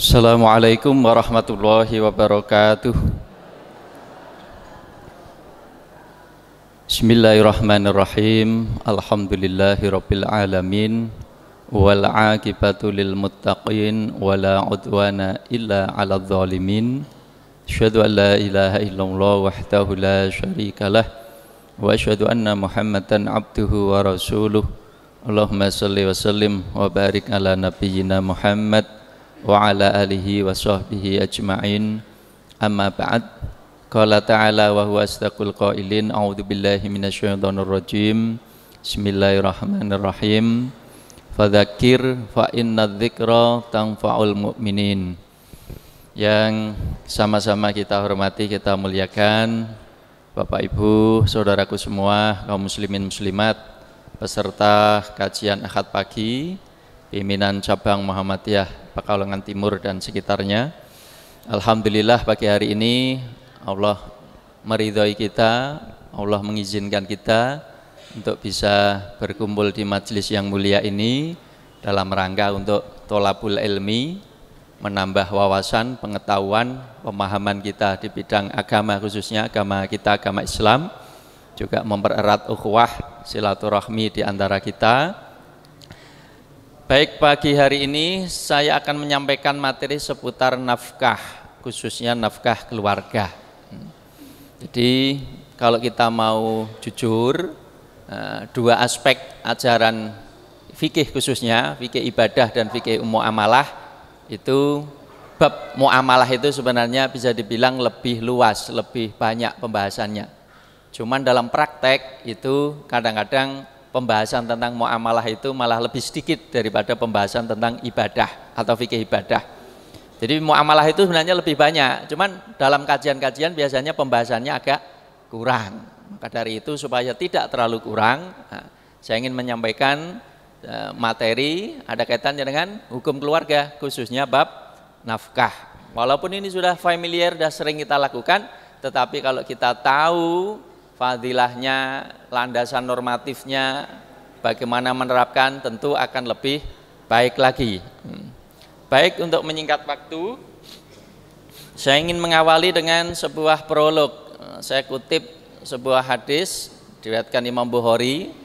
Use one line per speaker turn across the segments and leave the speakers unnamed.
Assalamualaikum warahmatullahi wabarakatuh Bismillahirrahmanirrahim Alhamdulillahirrabbilalamin Wal akibatu lil muttaqin Wala udwana illa ala zalimin Asyadu an la ilaha illallah wahdahu la sharika lah Wa asyadu anna muhammadan abduhu wa rasuluh Allahumma salli wa sallim Wa barik ala nabiyyina muhammad wa ala alihi wa sahbihi ajma'in amma ba'd qala ta'ala wa huwa astaqul qailin a'udzu billahi minasyaitonir rajim bismillahirrahmanirrahim fadzakir fa inna dzikra tanfa'ul mu'minin yang sama-sama kita hormati kita muliakan Bapak Ibu, saudaraku semua, kaum muslimin muslimat, peserta kajian Ahad pagi pimpinan cabang Muhammadiyah Pekalongan Timur dan sekitarnya. Alhamdulillah pagi hari ini Allah meridhoi kita, Allah mengizinkan kita untuk bisa berkumpul di majelis yang mulia ini dalam rangka untuk tolabul ilmi, menambah wawasan, pengetahuan, pemahaman kita di bidang agama khususnya agama kita agama Islam juga mempererat ukhuwah silaturahmi di antara kita Baik pagi hari ini saya akan menyampaikan materi seputar nafkah, khususnya nafkah keluarga. Jadi kalau kita mau jujur, eh, dua aspek ajaran fikih khususnya, fikih ibadah dan fikih muamalah itu bab muamalah itu sebenarnya bisa dibilang lebih luas, lebih banyak pembahasannya. Cuman dalam praktek itu kadang-kadang pembahasan tentang muamalah itu malah lebih sedikit daripada pembahasan tentang ibadah atau fikih ibadah. Jadi muamalah itu sebenarnya lebih banyak, cuman dalam kajian-kajian biasanya pembahasannya agak kurang. Maka dari itu supaya tidak terlalu kurang, nah, saya ingin menyampaikan e, materi ada kaitannya dengan hukum keluarga, khususnya bab nafkah. Walaupun ini sudah familiar, sudah sering kita lakukan, tetapi kalau kita tahu fadilahnya, landasan normatifnya, bagaimana menerapkan tentu akan lebih baik lagi. Hmm. Baik untuk menyingkat waktu, saya ingin mengawali dengan sebuah prolog. Eh, saya kutip sebuah hadis diriwayatkan Imam Bukhari.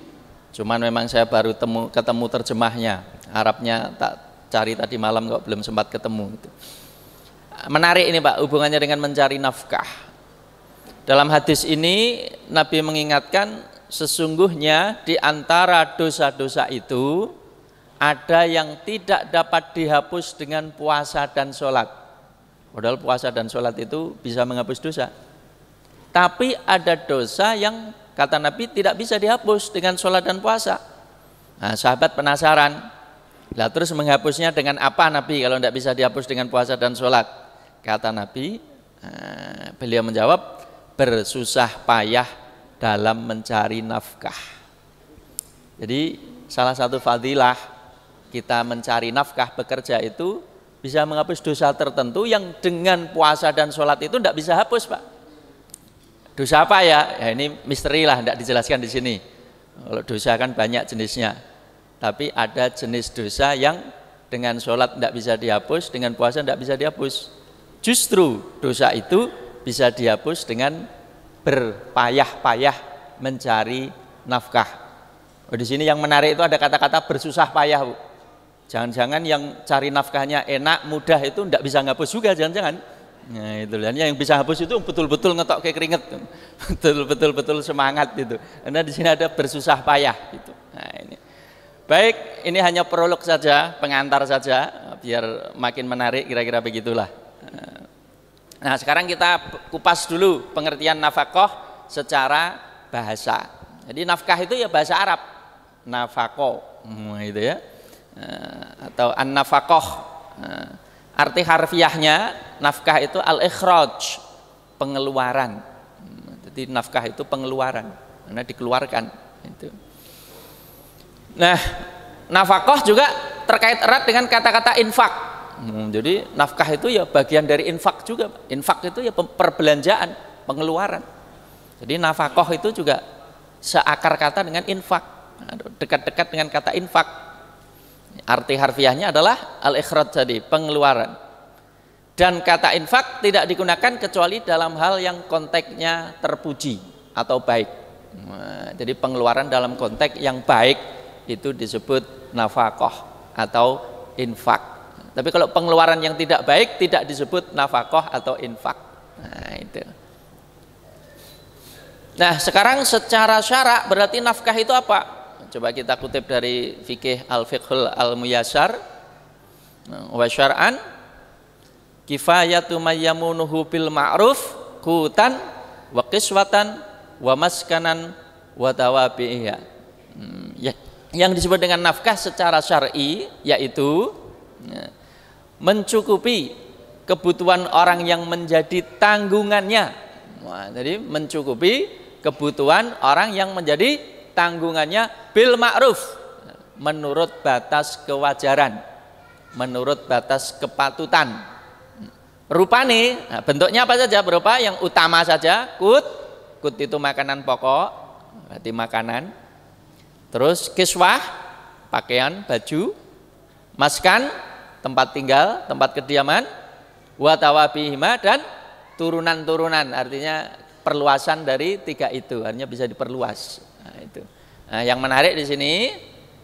Cuman memang saya baru temu, ketemu terjemahnya. harapnya tak cari tadi malam kok belum sempat ketemu. Menarik ini Pak hubungannya dengan mencari nafkah. Dalam hadis ini Nabi mengingatkan sesungguhnya di antara dosa-dosa itu ada yang tidak dapat dihapus dengan puasa dan sholat. Padahal puasa dan sholat itu bisa menghapus dosa. Tapi ada dosa yang kata Nabi tidak bisa dihapus dengan sholat dan puasa. Nah, sahabat penasaran. Lah terus menghapusnya dengan apa Nabi kalau tidak bisa dihapus dengan puasa dan sholat? Kata Nabi, eh, beliau menjawab, bersusah payah dalam mencari nafkah. Jadi salah satu fadilah kita mencari nafkah bekerja itu bisa menghapus dosa tertentu yang dengan puasa dan sholat itu tidak bisa hapus pak. Dosa apa ya? ya ini misteri lah, tidak dijelaskan di sini. Kalau dosa kan banyak jenisnya, tapi ada jenis dosa yang dengan sholat tidak bisa dihapus, dengan puasa tidak bisa dihapus. Justru dosa itu bisa dihapus dengan berpayah-payah mencari nafkah. Oh, di sini yang menarik itu ada kata-kata bersusah payah. Jangan-jangan yang cari nafkahnya enak, mudah itu tidak bisa ngapus juga, jangan-jangan. Nah, itu dan yang bisa hapus itu betul-betul ngetok kayak keringet, betul-betul betul semangat gitu. Karena di sini ada bersusah payah gitu. Nah, ini. Baik, ini hanya prolog saja, pengantar saja, biar makin menarik kira-kira begitulah. Nah sekarang kita kupas dulu pengertian nafkah secara bahasa. Jadi nafkah itu ya bahasa Arab, nafako, hmm, gitu ya, eh, atau an nafakoh. Eh, arti harfiahnya nafkah itu al ikhraj pengeluaran. Hmm, jadi nafkah itu pengeluaran, karena dikeluarkan. Itu. Nah, nafakoh juga terkait erat dengan kata-kata infak Hmm, jadi nafkah itu ya bagian dari infak juga. Infak itu ya perbelanjaan, pengeluaran. Jadi nafkah itu juga seakar kata dengan infak. Nah, dekat-dekat dengan kata infak. Arti harfiahnya adalah al ikhrad tadi, pengeluaran. Dan kata infak tidak digunakan kecuali dalam hal yang konteksnya terpuji atau baik. Nah, jadi pengeluaran dalam konteks yang baik itu disebut nafkah atau infak. Tapi kalau pengeluaran yang tidak baik tidak disebut nafkah atau infak. Nah, itu. Nah, sekarang secara syarak berarti nafkah itu apa? Coba kita kutip dari fikih al-fiqhul al muyasar wa syar'an kifayatu mayyamunuhu bil ma'ruf kutan wa qiswatan wa maskanan wa tawabi'ya. Hmm, ya. Yang disebut dengan nafkah secara syar'i yaitu ya, mencukupi kebutuhan orang yang menjadi tanggungannya. Nah, jadi mencukupi kebutuhan orang yang menjadi tanggungannya bil ma'ruf menurut batas kewajaran, menurut batas kepatutan. Rupane nah bentuknya apa saja? Berupa yang utama saja, kut, kut itu makanan pokok, berarti makanan. Terus kiswah, pakaian, baju, maskan, tempat tinggal, tempat kediaman, watawabihima dan turunan-turunan. Artinya perluasan dari tiga itu, artinya bisa diperluas. Nah, itu. Nah, yang menarik di sini,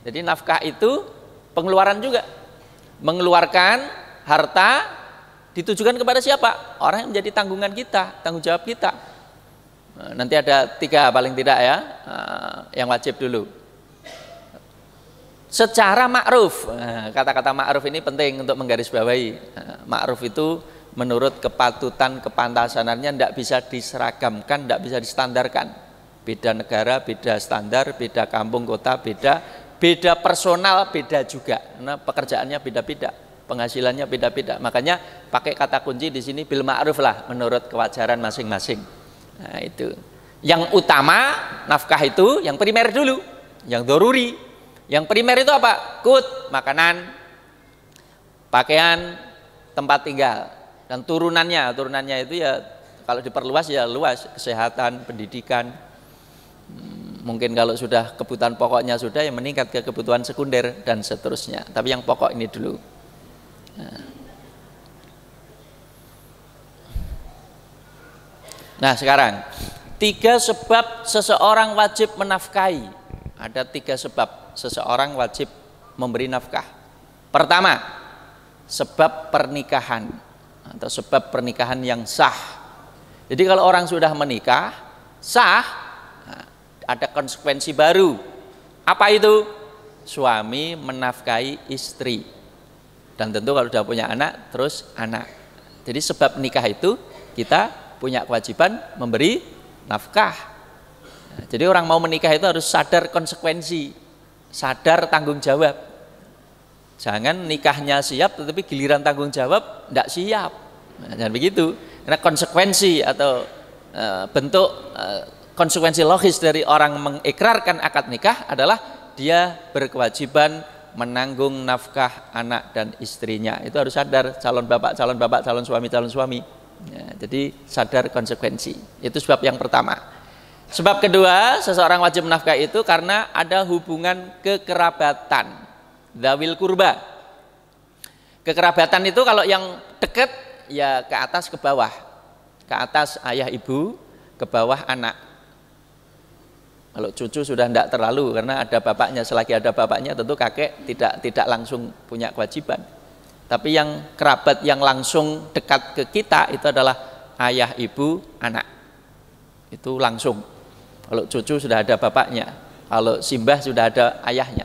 jadi nafkah itu pengeluaran juga. Mengeluarkan harta ditujukan kepada siapa? Orang yang menjadi tanggungan kita, tanggung jawab kita. Nah, nanti ada tiga paling tidak ya, eh, yang wajib dulu secara ma'ruf. Eh, kata-kata ma'ruf ini penting untuk menggarisbawahi. Eh, ma'ruf itu menurut kepatutan kepantasanannya tidak bisa diseragamkan, tidak bisa distandarkan. Beda negara, beda standar, beda kampung kota, beda beda personal, beda juga. Nah, pekerjaannya beda-beda, penghasilannya beda-beda. Makanya pakai kata kunci di sini bil ma'ruf lah menurut kewajaran masing-masing. Nah, itu. Yang utama nafkah itu yang primer dulu, yang doruri yang primer itu apa? Kut, makanan, pakaian, tempat tinggal. Dan turunannya, turunannya itu ya kalau diperluas ya luas, kesehatan, pendidikan. Hmm, mungkin kalau sudah kebutuhan pokoknya sudah yang meningkat ke kebutuhan sekunder dan seterusnya. Tapi yang pokok ini dulu. Nah, nah sekarang tiga sebab seseorang wajib menafkahi. Ada tiga sebab seseorang wajib memberi nafkah. Pertama, sebab pernikahan atau sebab pernikahan yang sah. Jadi kalau orang sudah menikah, sah, nah, ada konsekuensi baru. Apa itu? Suami menafkahi istri. Dan tentu kalau sudah punya anak, terus anak. Jadi sebab nikah itu kita punya kewajiban memberi nafkah. Nah, jadi orang mau menikah itu harus sadar konsekuensi sadar tanggung jawab. Jangan nikahnya siap tetapi giliran tanggung jawab tidak siap. Nah, jangan begitu. Karena konsekuensi atau e, bentuk e, konsekuensi logis dari orang mengikrarkan akad nikah adalah dia berkewajiban menanggung nafkah anak dan istrinya. Itu harus sadar calon bapak, calon bapak, calon suami, calon suami. Ya, jadi sadar konsekuensi. Itu sebab yang pertama. Sebab kedua, seseorang wajib menafkahi itu karena ada hubungan kekerabatan. Dawil kurba. Kekerabatan itu kalau yang dekat ya ke atas ke bawah. Ke atas ayah ibu, ke bawah anak. Kalau cucu sudah tidak terlalu karena ada bapaknya, selagi ada bapaknya tentu kakek tidak tidak langsung punya kewajiban. Tapi yang kerabat yang langsung dekat ke kita itu adalah ayah, ibu, anak. Itu langsung kalau cucu sudah ada bapaknya, kalau simbah sudah ada ayahnya.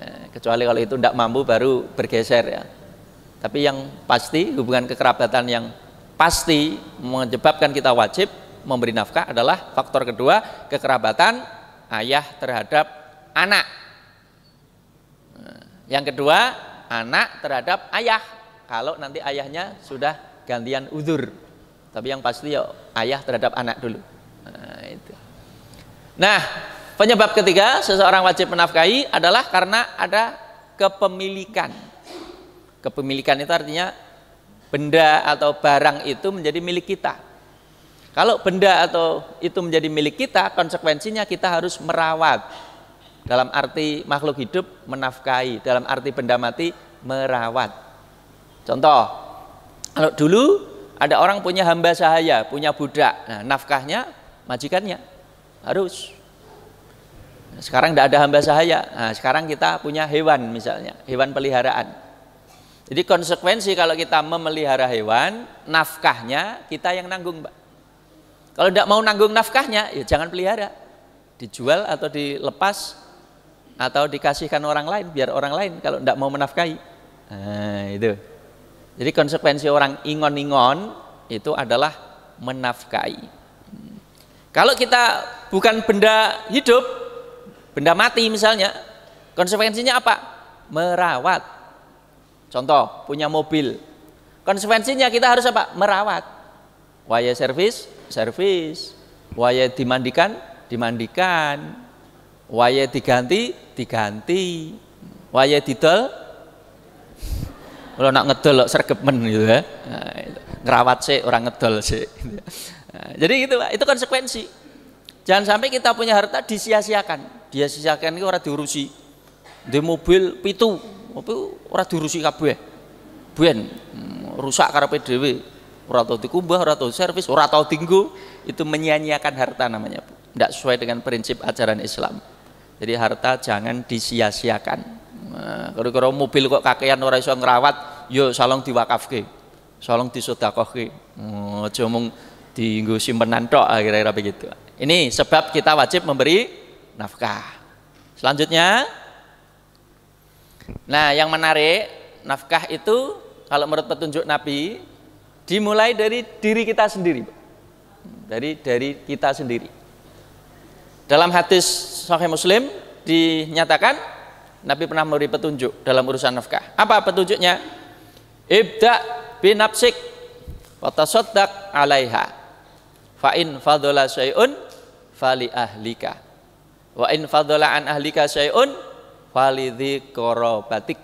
Ya, kecuali kalau itu tidak mampu baru bergeser ya. Tapi yang pasti hubungan kekerabatan yang pasti menyebabkan kita wajib memberi nafkah adalah faktor kedua kekerabatan ayah terhadap anak. Nah, yang kedua anak terhadap ayah kalau nanti ayahnya sudah gantian udur. Tapi yang pasti ya ayah terhadap anak dulu. Nah, Nah, penyebab ketiga seseorang wajib menafkahi adalah karena ada kepemilikan. Kepemilikan itu artinya benda atau barang itu menjadi milik kita. Kalau benda atau itu menjadi milik kita, konsekuensinya kita harus merawat. Dalam arti makhluk hidup menafkahi, dalam arti benda mati merawat. Contoh, kalau dulu ada orang punya hamba sahaya, punya budak. Nah, nafkahnya majikannya harus sekarang tidak ada hamba sahaya nah, sekarang kita punya hewan misalnya hewan peliharaan jadi konsekuensi kalau kita memelihara hewan nafkahnya kita yang nanggung mbak kalau tidak mau nanggung nafkahnya ya jangan pelihara dijual atau dilepas atau dikasihkan orang lain biar orang lain kalau tidak mau menafkahi nah, itu jadi konsekuensi orang ingon-ingon itu adalah menafkahi kalau kita bukan benda hidup, benda mati misalnya, konsekuensinya apa? Merawat. Contoh, punya mobil. Konsekuensinya kita harus apa? Merawat. Waya servis, servis. Waya dimandikan, dimandikan. Waya diganti, diganti. Waya didol, kalau nak ngedol sergepen gitu ya. Nah, Ngerawat sih, orang ngedol sih. Nah, jadi jadi itulah, itu konsekuensi. Jangan sampai kita punya harta disia-siakan. Dia siakan itu orang diurusi. Di mobil pitu, mobil orang diurusi kabeh. Buen hmm, rusak karena PDW. orang tahu dikubah, orang tahu servis, orang tahu tinggu, itu menyia-nyiakan harta namanya, Tidak sesuai dengan prinsip ajaran Islam. Jadi harta jangan disia-siakan. Nah, kalau mobil kok kakean orang iso ngerawat, yo salong diwakafke. Salong disodakohke. Oh, hmm, di simpenan tok ah, kira-kira begitu. Ini sebab kita wajib memberi nafkah. Selanjutnya Nah, yang menarik, nafkah itu kalau menurut petunjuk Nabi dimulai dari diri kita sendiri. Dari dari kita sendiri. Dalam hadis Sahih Muslim dinyatakan Nabi pernah memberi petunjuk dalam urusan nafkah. Apa petunjuknya? Ibda binapsik Kota sodak alaiha fa in fadhala syai'un fali ahlika wa in fadhala an ahlika syai'un fali dzikrobatik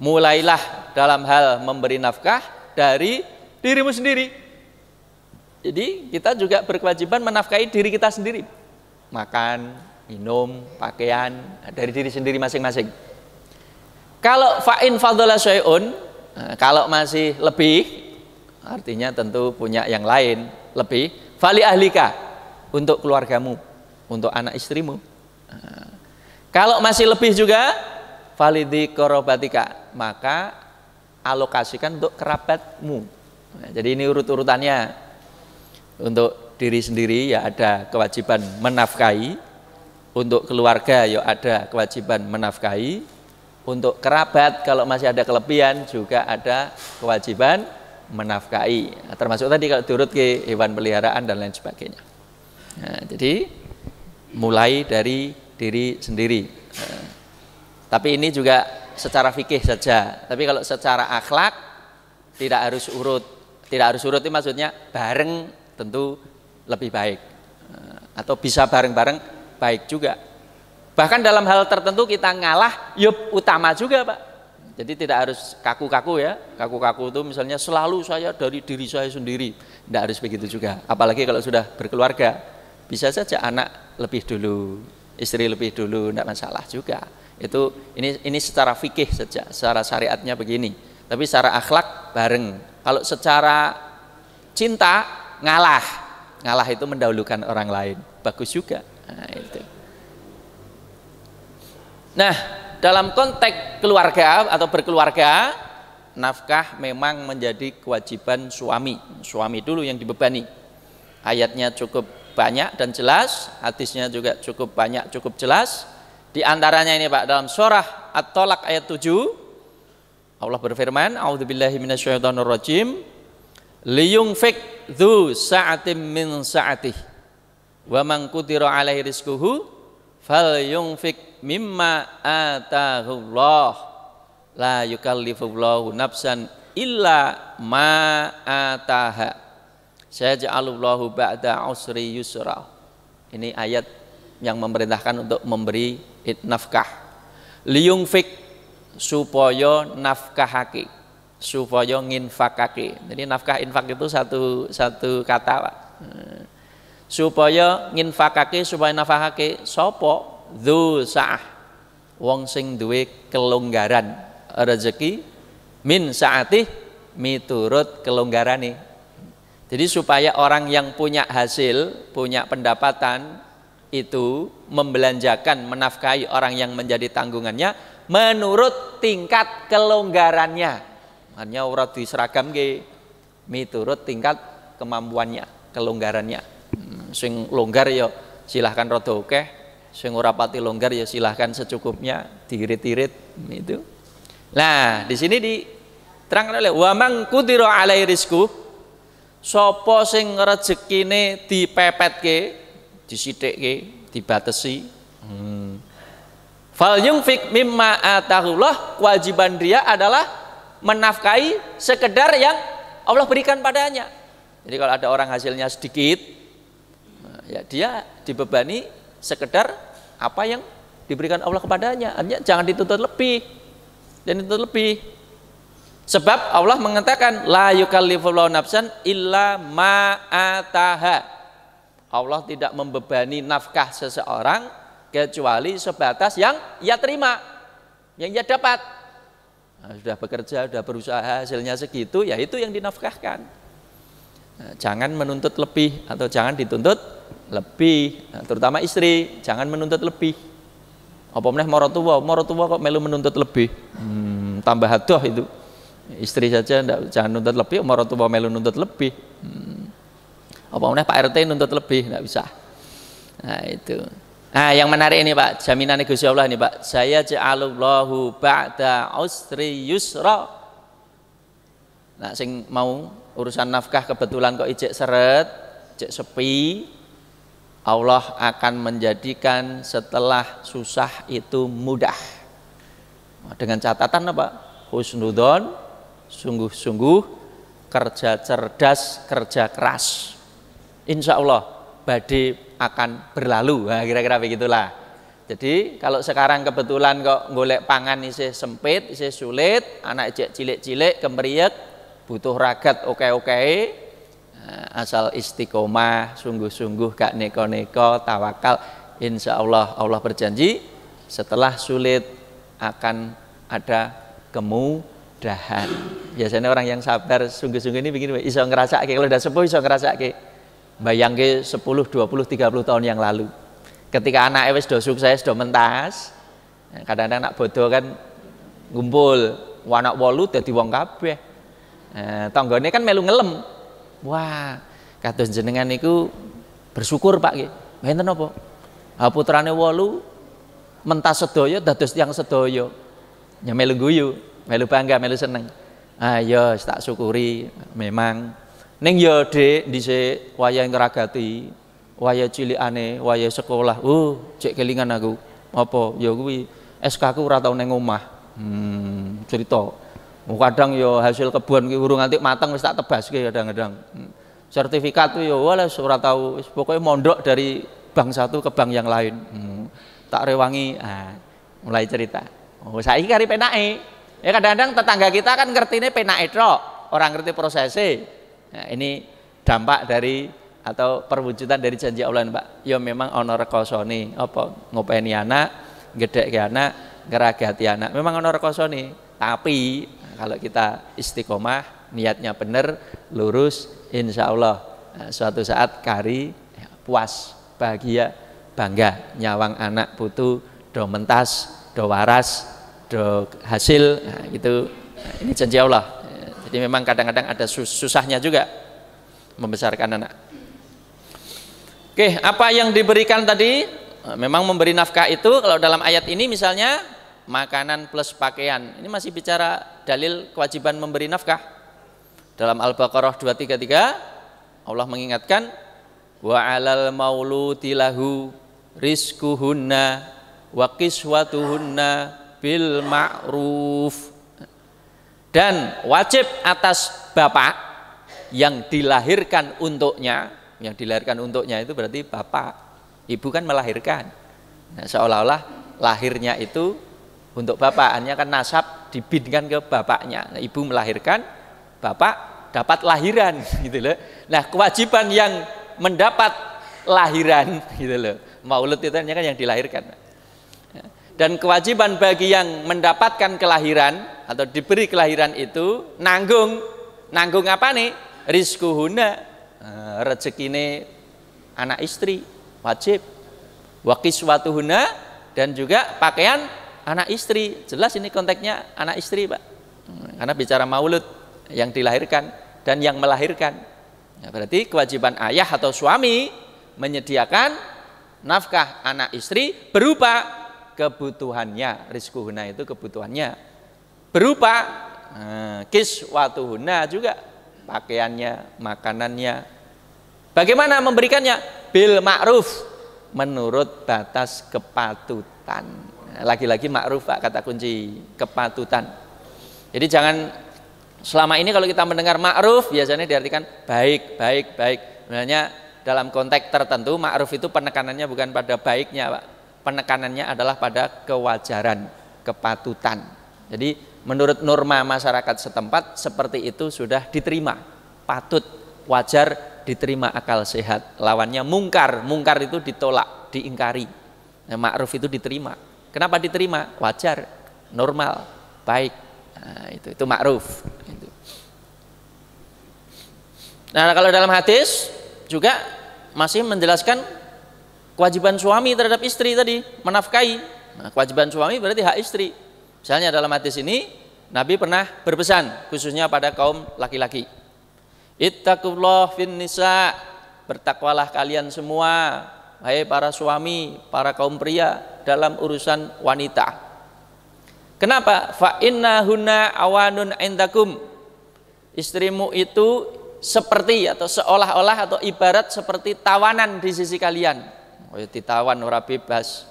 mulailah dalam hal memberi nafkah dari dirimu sendiri jadi kita juga berkewajiban menafkahi diri kita sendiri makan minum pakaian dari diri sendiri masing-masing kalau fa'in fadhala syai'un nah, kalau masih lebih artinya tentu punya yang lain lebih fali ahlika untuk keluargamu untuk anak istrimu ah. kalau masih lebih juga validi korobatika maka alokasikan untuk kerabatmu nah, jadi ini urut-urutannya untuk diri sendiri ya ada kewajiban menafkahi untuk keluarga ya ada kewajiban menafkahi untuk kerabat kalau masih ada kelebihan juga ada kewajiban menafkahi. Termasuk tadi kalau turut ke hewan peliharaan dan lain sebagainya. Nah, jadi mulai dari diri sendiri. Ya, tapi ini juga secara fikih saja. Tapi kalau secara akhlak tidak harus urut. Tidak harus urut itu maksudnya bareng tentu lebih baik. Ya, atau bisa bareng-bareng baik juga. Bahkan dalam hal tertentu kita ngalah, yup utama juga Pak jadi tidak harus kaku-kaku ya. Kaku-kaku itu misalnya selalu saya dari diri saya sendiri. Tidak harus begitu juga. Apalagi kalau sudah berkeluarga, bisa saja anak lebih dulu, istri lebih dulu, tidak masalah juga. Itu ini ini secara fikih saja, secara syariatnya begini. Tapi secara akhlak bareng. Kalau secara cinta ngalah. Ngalah itu mendahulukan orang lain. Bagus juga. Nah, itu. Nah, dalam konteks keluarga atau berkeluarga nafkah memang menjadi kewajiban suami. Suami dulu yang dibebani. Ayatnya cukup banyak dan jelas, hadisnya juga cukup banyak, cukup jelas. Di antaranya ini Pak dalam surah At-Tolak ayat 7 Allah berfirman, "A'udzubillahi minasyaitonirrajim. Liyungfik dzu sa'atim min sa'atih. Wa man qudira alaihi rizquhu falyungfik mimma atahullah la yukallifullahu nafsan illa ma ataha sayaj'alullahu ba'da usri yusra ini ayat yang memerintahkan untuk memberi nafkah Liung fik supaya nafkahake supaya nginfakake jadi nafkah infak itu satu satu kata Pak. Hmm. supaya nginfakake supaya nafkahake sopo dzu sa'ah wong sing duwe kelonggaran rezeki min saatih miturut kelonggarane jadi supaya orang yang punya hasil punya pendapatan itu membelanjakan menafkahi orang yang menjadi tanggungannya menurut tingkat kelonggarannya hanya ora seragam ke, miturut tingkat kemampuannya kelonggarannya hmm, sing longgar ya silahkan rodo oke sing ora pati longgar ya silahkan secukupnya diirit-irit itu. Nah, di sini diterangkan oleh wa man kudira alai rizku sapa sing rezekine dipepetke, disithikke, dibatesi. Hmm. Fal yungfik mimma atahullah kewajiban dia adalah menafkahi sekedar yang Allah berikan padanya. Jadi kalau ada orang hasilnya sedikit, ya dia dibebani sekedar apa yang diberikan Allah kepadanya. Artinya jangan dituntut lebih. dan dituntut lebih. Sebab Allah mengatakan la yukallifullahu nafsan illa ataha. Allah tidak membebani nafkah seseorang kecuali sebatas yang ia terima, yang ia dapat. Nah, sudah bekerja, sudah berusaha, hasilnya segitu, ya itu yang dinafkahkan. Nah, jangan menuntut lebih atau jangan dituntut lebih eh, terutama istri jangan menuntut lebih apa meneh morotua morotua kok melu menuntut lebih hmm, tambah hadoh itu istri saja enggak, jangan menuntut lebih ya morotua melu menuntut lebih hmm. meneh Pak RT menuntut lebih enggak bisa nah itu nah yang menarik ini Pak jaminan Gusti Allah ini Pak saya ja'alullahu ba'da usri yusra nah sing mau urusan nafkah kebetulan kok ijek seret ijek sepi Allah akan menjadikan setelah susah itu mudah. Dengan catatan apa? Husnudon, sungguh-sungguh, kerja cerdas, kerja keras. Insya Allah badai akan berlalu. Nah, kira-kira begitulah. Jadi kalau sekarang kebetulan kok golek pangan isi sempit, isi sulit, anak cilik-cilik kemeriak, butuh ragat oke-oke, Eh, asal istiqomah sungguh-sungguh gak neko-neko tawakal insya Allah Allah berjanji setelah sulit akan ada kemudahan biasanya orang yang sabar sungguh-sungguh ini begini iso ngerasa kalau udah sepuh iso ngerasa ke bayang ke 10, 20, 30 tahun yang lalu ketika anak ewe sudah sukses sudah mentas eh, kadang-kadang anak bodoh kan ngumpul wanak wolu jadi wong kabeh eh, kan melu ngelem Wah, kados jenengan niku bersyukur Pak gitu. Bener apa? putrane walu mentas sedoyo, dados yang sedoyo. Ya melu guyu, melu bangga, melu seneng. Ayo ya, tak syukuri memang neng Ning ya dice yang ngeragati, waya cili ane, waya sekolah. Uh, cek kelingan aku. Apa? Ya gue SK ku ratau neng omah. Hmm, cerita. Oh, kadang yo ya hasil kebun ki urung nganti mateng wis tak ki kadang-kadang. Hmm. Sertifikat yo ya wala ora tahu wis pokoke mondok dari bank satu ke bank yang lain. Hmm. Tak rewangi. Ah, mulai cerita. Oh, saiki kari penake. Ya kadang-kadang tetangga kita kan ngertine penake tok, orang ngerti prosesnya. Nah, ini dampak dari atau perwujudan dari janji Allah, Pak. Yo ya, memang ana rekosone apa ngopeni anak, gedhek anak, ngeragati anak. Memang ana rekosone. Tapi kalau kita istiqomah, niatnya benar, lurus, insya Allah eh, suatu saat kari ya, puas, bahagia, bangga, nyawang anak putu, do mentas, do waras, do hasil, nah, itu nah, ini janji Allah. Eh, jadi memang kadang-kadang ada susahnya juga membesarkan anak. Oke, apa yang diberikan tadi? Eh, memang memberi nafkah itu kalau dalam ayat ini misalnya makanan plus pakaian. Ini masih bicara dalil kewajiban memberi nafkah. Dalam Al-Baqarah 233 Allah mengingatkan wa 'alal mauludi lahu rizquhunna wa kiswatuhunna bil ma'ruf. Dan wajib atas bapak yang dilahirkan untuknya, yang dilahirkan untuknya itu berarti bapak. Ibu kan melahirkan. Nah, seolah-olah lahirnya itu untuk bapakannya kan nasab dibinkan ke bapaknya. Nah, ibu melahirkan, bapak dapat lahiran gitu loh. Nah, kewajiban yang mendapat lahiran gitu loh. Maulud itu kan yang dilahirkan. Dan kewajiban bagi yang mendapatkan kelahiran atau diberi kelahiran itu nanggung. Nanggung apa nih? Rizkuhuna, eh, rezekine anak istri wajib. huna dan juga pakaian anak istri. Jelas ini konteksnya anak istri, Pak. Karena bicara maulud yang dilahirkan dan yang melahirkan. Ya, berarti kewajiban ayah atau suami menyediakan nafkah anak istri berupa kebutuhannya. Rizkuhuna itu kebutuhannya. Berupa eh, kiswatuhuna juga pakaiannya, makanannya. Bagaimana memberikannya? Bil ma'ruf menurut batas kepatutan lagi-lagi ma'ruf Pak kata kunci kepatutan jadi jangan selama ini kalau kita mendengar ma'ruf biasanya diartikan baik baik baik sebenarnya dalam konteks tertentu ma'ruf itu penekanannya bukan pada baiknya Pak penekanannya adalah pada kewajaran kepatutan jadi menurut norma masyarakat setempat seperti itu sudah diterima patut wajar diterima akal sehat lawannya mungkar mungkar itu ditolak diingkari nah, ma'ruf itu diterima Kenapa diterima? Wajar, normal, baik. Nah, itu itu ma'ruf. Gitu. Nah, kalau dalam hadis juga masih menjelaskan kewajiban suami terhadap istri tadi, menafkahi. Nah, kewajiban suami berarti hak istri. Misalnya dalam hadis ini Nabi pernah berpesan khususnya pada kaum laki-laki. Ittaqullah fin nisa, bertakwalah kalian semua hai para suami, para kaum pria dalam urusan wanita. Kenapa? Fa inna huna awanun indakum. Istrimu itu seperti atau seolah-olah atau ibarat seperti tawanan di sisi kalian. Oh, ya ditawan ora bebas.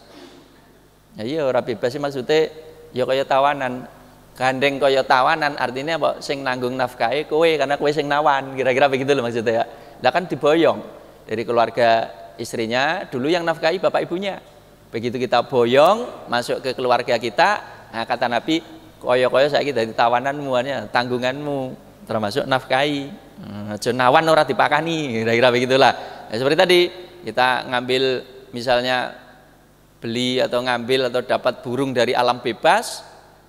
Ya iya ora bebas maksudnya ya kaya tawanan. Gandeng kaya tawanan artinya apa? Sing nanggung nafkahe kowe karena kowe sing nawan. Kira-kira begitu loh maksudnya ya. Lah kan diboyong dari keluarga istrinya, dulu yang nafkahi bapak ibunya. Begitu kita boyong masuk ke keluarga kita, nah kata Nabi, koyo-koyo saya dari tawanan tanggungan tanggunganmu termasuk nafkahi. Hmm, Jenawan ora dipakani, kira-kira begitulah. Ya, seperti tadi kita ngambil misalnya beli atau ngambil atau dapat burung dari alam bebas,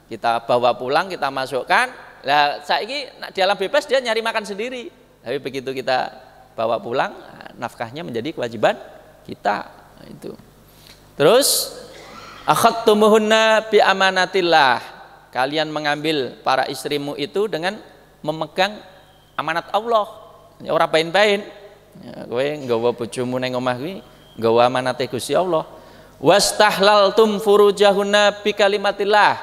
kita bawa pulang, kita masukkan. Lah ini di alam bebas dia nyari makan sendiri. Tapi begitu kita bawa pulang nafkahnya menjadi kewajiban kita itu terus akhadtumuhunna bi amanatillah kalian mengambil para istrimu itu dengan memegang amanat Allah ya ora bain-bain ya, kowe nggawa bojomu gue omah kuwi nggawa amanate Gusti Allah wastahlaltum furujahunna bi kalimatillah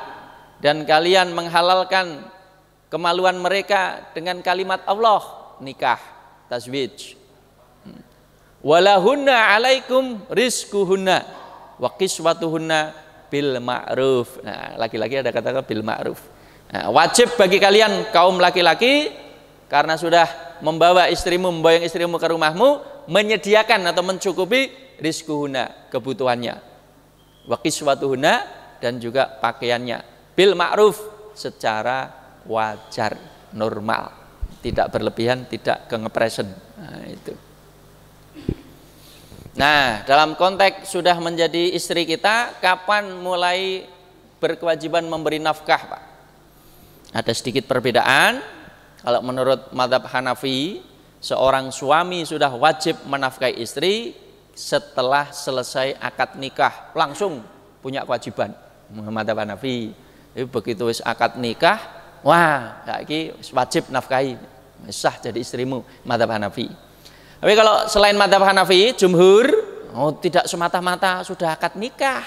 dan kalian menghalalkan kemaluan mereka dengan kalimat Allah nikah tasbih walahunna alaikum rizkuhunna wa kiswatuhunna bil ma'ruf nah laki-laki ada kata-kata bil ma'ruf nah, wajib bagi kalian kaum laki-laki karena sudah membawa istrimu membawa istrimu ke rumahmu menyediakan atau mencukupi rizkuhunna kebutuhannya wa kiswatuhunna dan juga pakaiannya bil ma'ruf secara wajar normal tidak berlebihan, tidak kengepresen. Nah, itu. Nah, dalam konteks sudah menjadi istri kita, kapan mulai berkewajiban memberi nafkah, Pak? Ada sedikit perbedaan. Kalau menurut madhab Hanafi, seorang suami sudah wajib menafkahi istri setelah selesai akad nikah, langsung punya kewajiban. Madhab Hanafi, begitu akad nikah, wah kaki wajib nafkahi sah jadi istrimu madhab Hanafi tapi kalau selain madhab Hanafi jumhur oh tidak semata-mata sudah akad nikah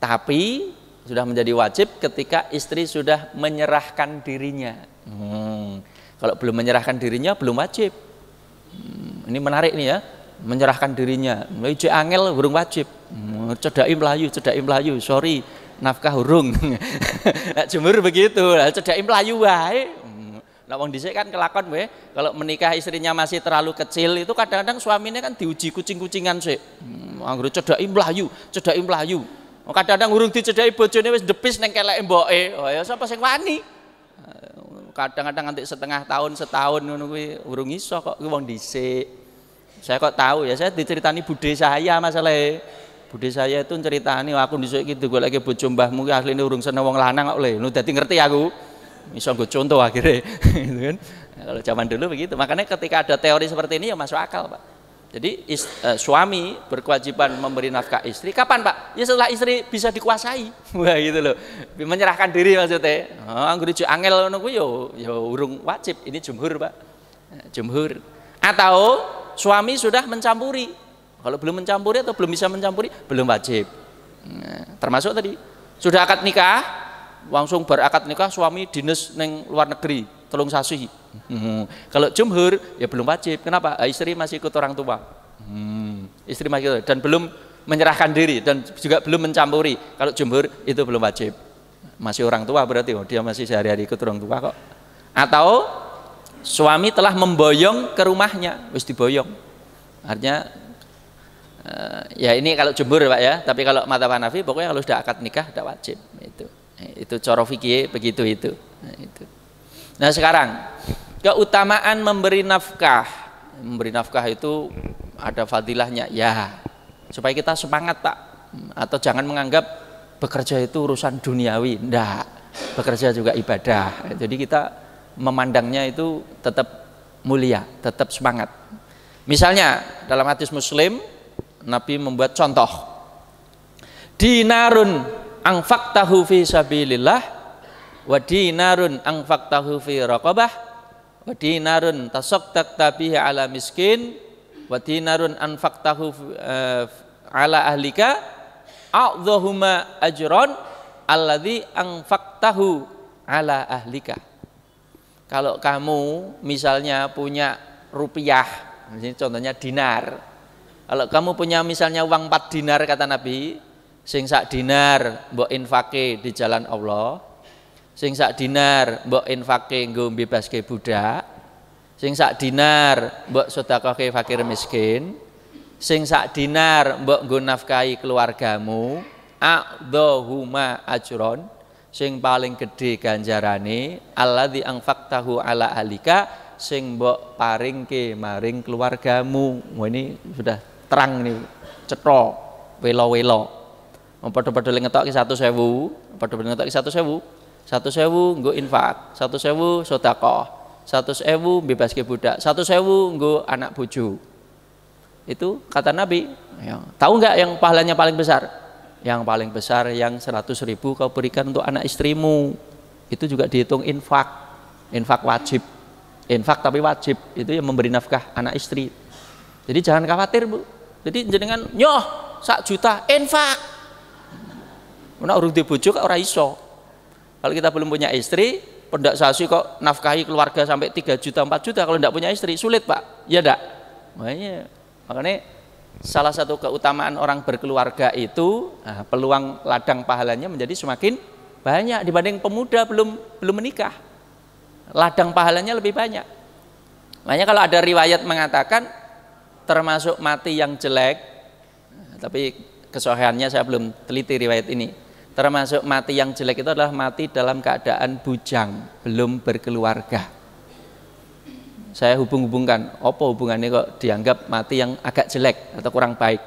tapi sudah menjadi wajib ketika istri sudah menyerahkan dirinya hmm. kalau belum menyerahkan dirinya belum wajib hmm. ini menarik nih ya menyerahkan dirinya. Ini angel burung wajib. Hmm, cedai melayu, cedai melayu. Sorry, nafkah urung. Nek jumur begitu, lah cedhaki mlayu wae. Nek hmm. wong dhisik kan kelakon wae, kalau menikah istrinya masih terlalu kecil itu kadang-kadang suaminya kan diuji kucing-kucingan sih. Hmm, Anggere cedhaki mlayu, cedhaki mlayu. Kadang-kadang urung dicedhaki bojone wis depis ning keleke mboke. Oh ya sapa sing wani? Eh, kadang-kadang nanti setengah tahun, setahun ngono kuwi urung iso kok wong dhisik. Saya kok tahu ya, saya diceritani budhe saya masalahnya Budi saya itu ceritane aku disuruh gitu, gue lagi bojo mungkin ahli ini urung seneng wong lanang oleh, lu Dadi ngerti aku. Bisa gue contoh akhirnya gitu kan. Nah, kalau zaman dulu begitu. Makanya ketika ada teori seperti ini ya masuk akal, Pak. Jadi is, eh, suami berkewajiban memberi nafkah istri. Kapan Pak? Ya setelah istri bisa dikuasai. Wah gitu loh. Menyerahkan diri maksudnya. Oh, anggur angel nunggu yo yo urung wajib. Ini jumhur, Pak. Jumhur. Atau suami sudah mencampuri kalau belum mencampuri atau belum bisa mencampuri, belum wajib. Nah, termasuk tadi sudah akad nikah, langsung berakad nikah suami dinas neng luar negeri, tolong sasih. Hmm. Kalau jumhur ya belum wajib. Kenapa? Ah, istri masih ikut orang tua. Hmm. Istri masih ikut dan belum menyerahkan diri dan juga belum mencampuri. Kalau jumhur itu belum wajib. Masih orang tua berarti oh, dia masih sehari-hari ikut orang tua kok. Atau suami telah memboyong ke rumahnya, wis diboyong. Artinya uh, ya ini kalau jemur ya, pak ya tapi kalau mata panafi pokoknya kalau sudah akad nikah sudah wajib itu eh, itu coro fikih begitu itu nah, itu nah sekarang keutamaan memberi nafkah memberi nafkah itu ada fadilahnya ya supaya kita semangat pak atau jangan menganggap bekerja itu urusan duniawi ndak bekerja juga ibadah jadi kita memandangnya itu tetap mulia tetap semangat misalnya dalam hadis muslim Nabi membuat contoh. Dinarun faktahu fi sabilillah wa dinarun faktahu fi raqabah wa dinarun tasaddaqta bihi ala miskin wa dinarun anfaqtahu eh, ala ahlika a'dhahuma ajron ang faktahu ala ahlika. Kalau kamu misalnya punya rupiah, ini contohnya dinar, kalau kamu punya misalnya uang 4 dinar kata Nabi, sing sak dinar mbok infake di jalan Allah. Sing sak dinar mbok infake nggo bebaske budak. Sing sak dinar mbok sedekahke fakir miskin. Sing sak dinar mbok nggo nafkahi keluargamu. A'dhahuma ajron sing paling gede ganjarane alladzi tahu ala alika sing mbok paringke maring keluargamu. ini sudah terang nih cetro welo welo mau pada satu sewu, pada pada lihat padha satu sewu, satu sewu nggo infak satu sewu satu sewu bebas ke budak sewu nggo anak bucu itu kata Nabi ya, tahu nggak yang pahalanya paling besar yang paling besar yang seratus ribu kau berikan untuk anak istrimu itu juga dihitung infak infak wajib infak tapi wajib itu yang memberi nafkah anak istri jadi jangan khawatir bu jadi jenengan nyoh sak juta infak. Mana urung dibujuk ora iso. Kalau kita belum punya istri, pendak sasi kok nafkahi keluarga sampai 3 juta 4 juta kalau tidak punya istri sulit pak ya ndak makanya makanya salah satu keutamaan orang berkeluarga itu nah, peluang ladang pahalanya menjadi semakin banyak dibanding pemuda belum belum menikah ladang pahalanya lebih banyak makanya kalau ada riwayat mengatakan termasuk mati yang jelek tapi kesohiannya saya belum teliti riwayat ini termasuk mati yang jelek itu adalah mati dalam keadaan bujang belum berkeluarga saya hubung-hubungkan apa hubungannya kok dianggap mati yang agak jelek atau kurang baik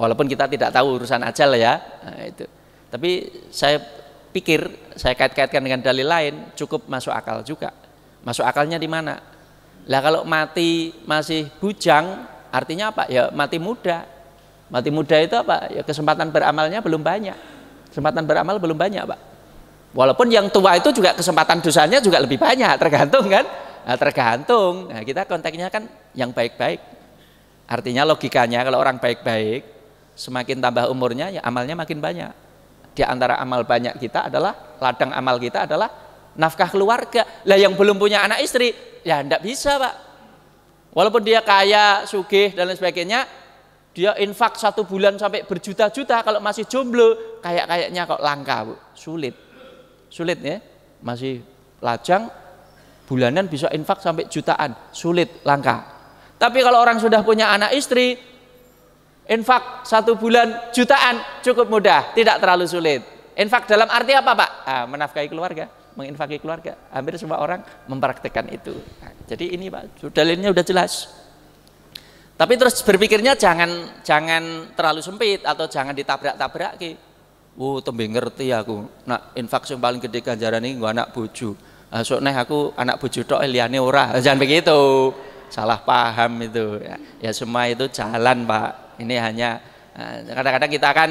walaupun kita tidak tahu urusan ajal ya nah, itu tapi saya pikir saya kait-kaitkan dengan dalil lain cukup masuk akal juga masuk akalnya di mana lah kalau mati masih bujang Artinya apa? Ya mati muda. Mati muda itu apa? Ya kesempatan beramalnya belum banyak. Kesempatan beramal belum banyak, Pak. Walaupun yang tua itu juga kesempatan dosanya juga lebih banyak, tergantung kan? Nah, tergantung. Nah, kita konteksnya kan yang baik-baik. Artinya logikanya kalau orang baik-baik, semakin tambah umurnya ya amalnya makin banyak. Di antara amal banyak kita adalah ladang amal kita adalah nafkah keluarga. Lah yang belum punya anak istri, ya ndak bisa, Pak Walaupun dia kaya, sugih dan lain sebagainya, dia infak satu bulan sampai berjuta-juta kalau masih jomblo kayak kayaknya kok langka bu sulit sulit ya masih lajang bulanan bisa infak sampai jutaan sulit langka tapi kalau orang sudah punya anak istri infak satu bulan jutaan cukup mudah tidak terlalu sulit infak dalam arti apa pak ah, menafkahi keluarga menginfaki keluarga. Hampir semua orang mempraktekkan itu. Nah, jadi ini Pak, dalilnya sudah jelas. Tapi terus berpikirnya jangan jangan terlalu sempit atau jangan ditabrak-tabrak ki. Wuh, tembe ngerti aku. Nak infak yang paling gede ganjaran ini gua anak bojo. soalnya aku anak bojo tok liyane ora. Jangan begitu. Salah paham itu ya, ya. semua itu jalan, Pak. Ini hanya eh, kadang-kadang kita akan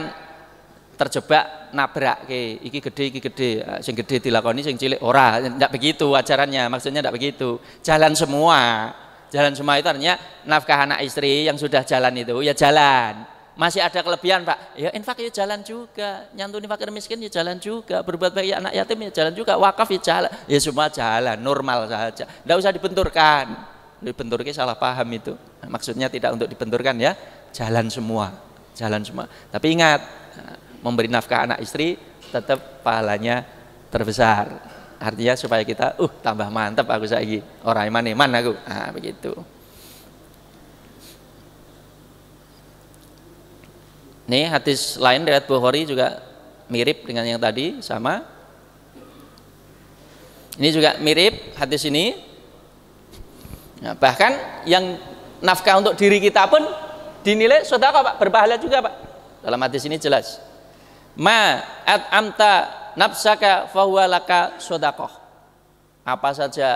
terjebak nabrak ke iki gede iki gede eh, sing gede dilakoni sing cilik ora ndak begitu ajarannya maksudnya ndak begitu jalan semua jalan semua itu artinya nafkah anak istri yang sudah jalan itu ya jalan masih ada kelebihan pak ya infak ya jalan juga nyantuni fakir miskin ya jalan juga berbuat baik ya anak yatim ya jalan juga wakaf ya jalan ya semua jalan normal saja ndak usah dibenturkan dibenturkan salah paham itu maksudnya tidak untuk dibenturkan ya jalan semua jalan semua tapi ingat memberi nafkah anak istri tetap pahalanya terbesar artinya supaya kita uh tambah mantap aku lagi orang iman iman aku nah, begitu Nih hadis lain dari Bukhari juga mirip dengan yang tadi sama. Ini juga mirip hadis ini. Nah, bahkan yang nafkah untuk diri kita pun dinilai saudara Pak berpahala juga Pak. Dalam hadis ini jelas ma at amta nafsaka fahualaka sodakoh apa saja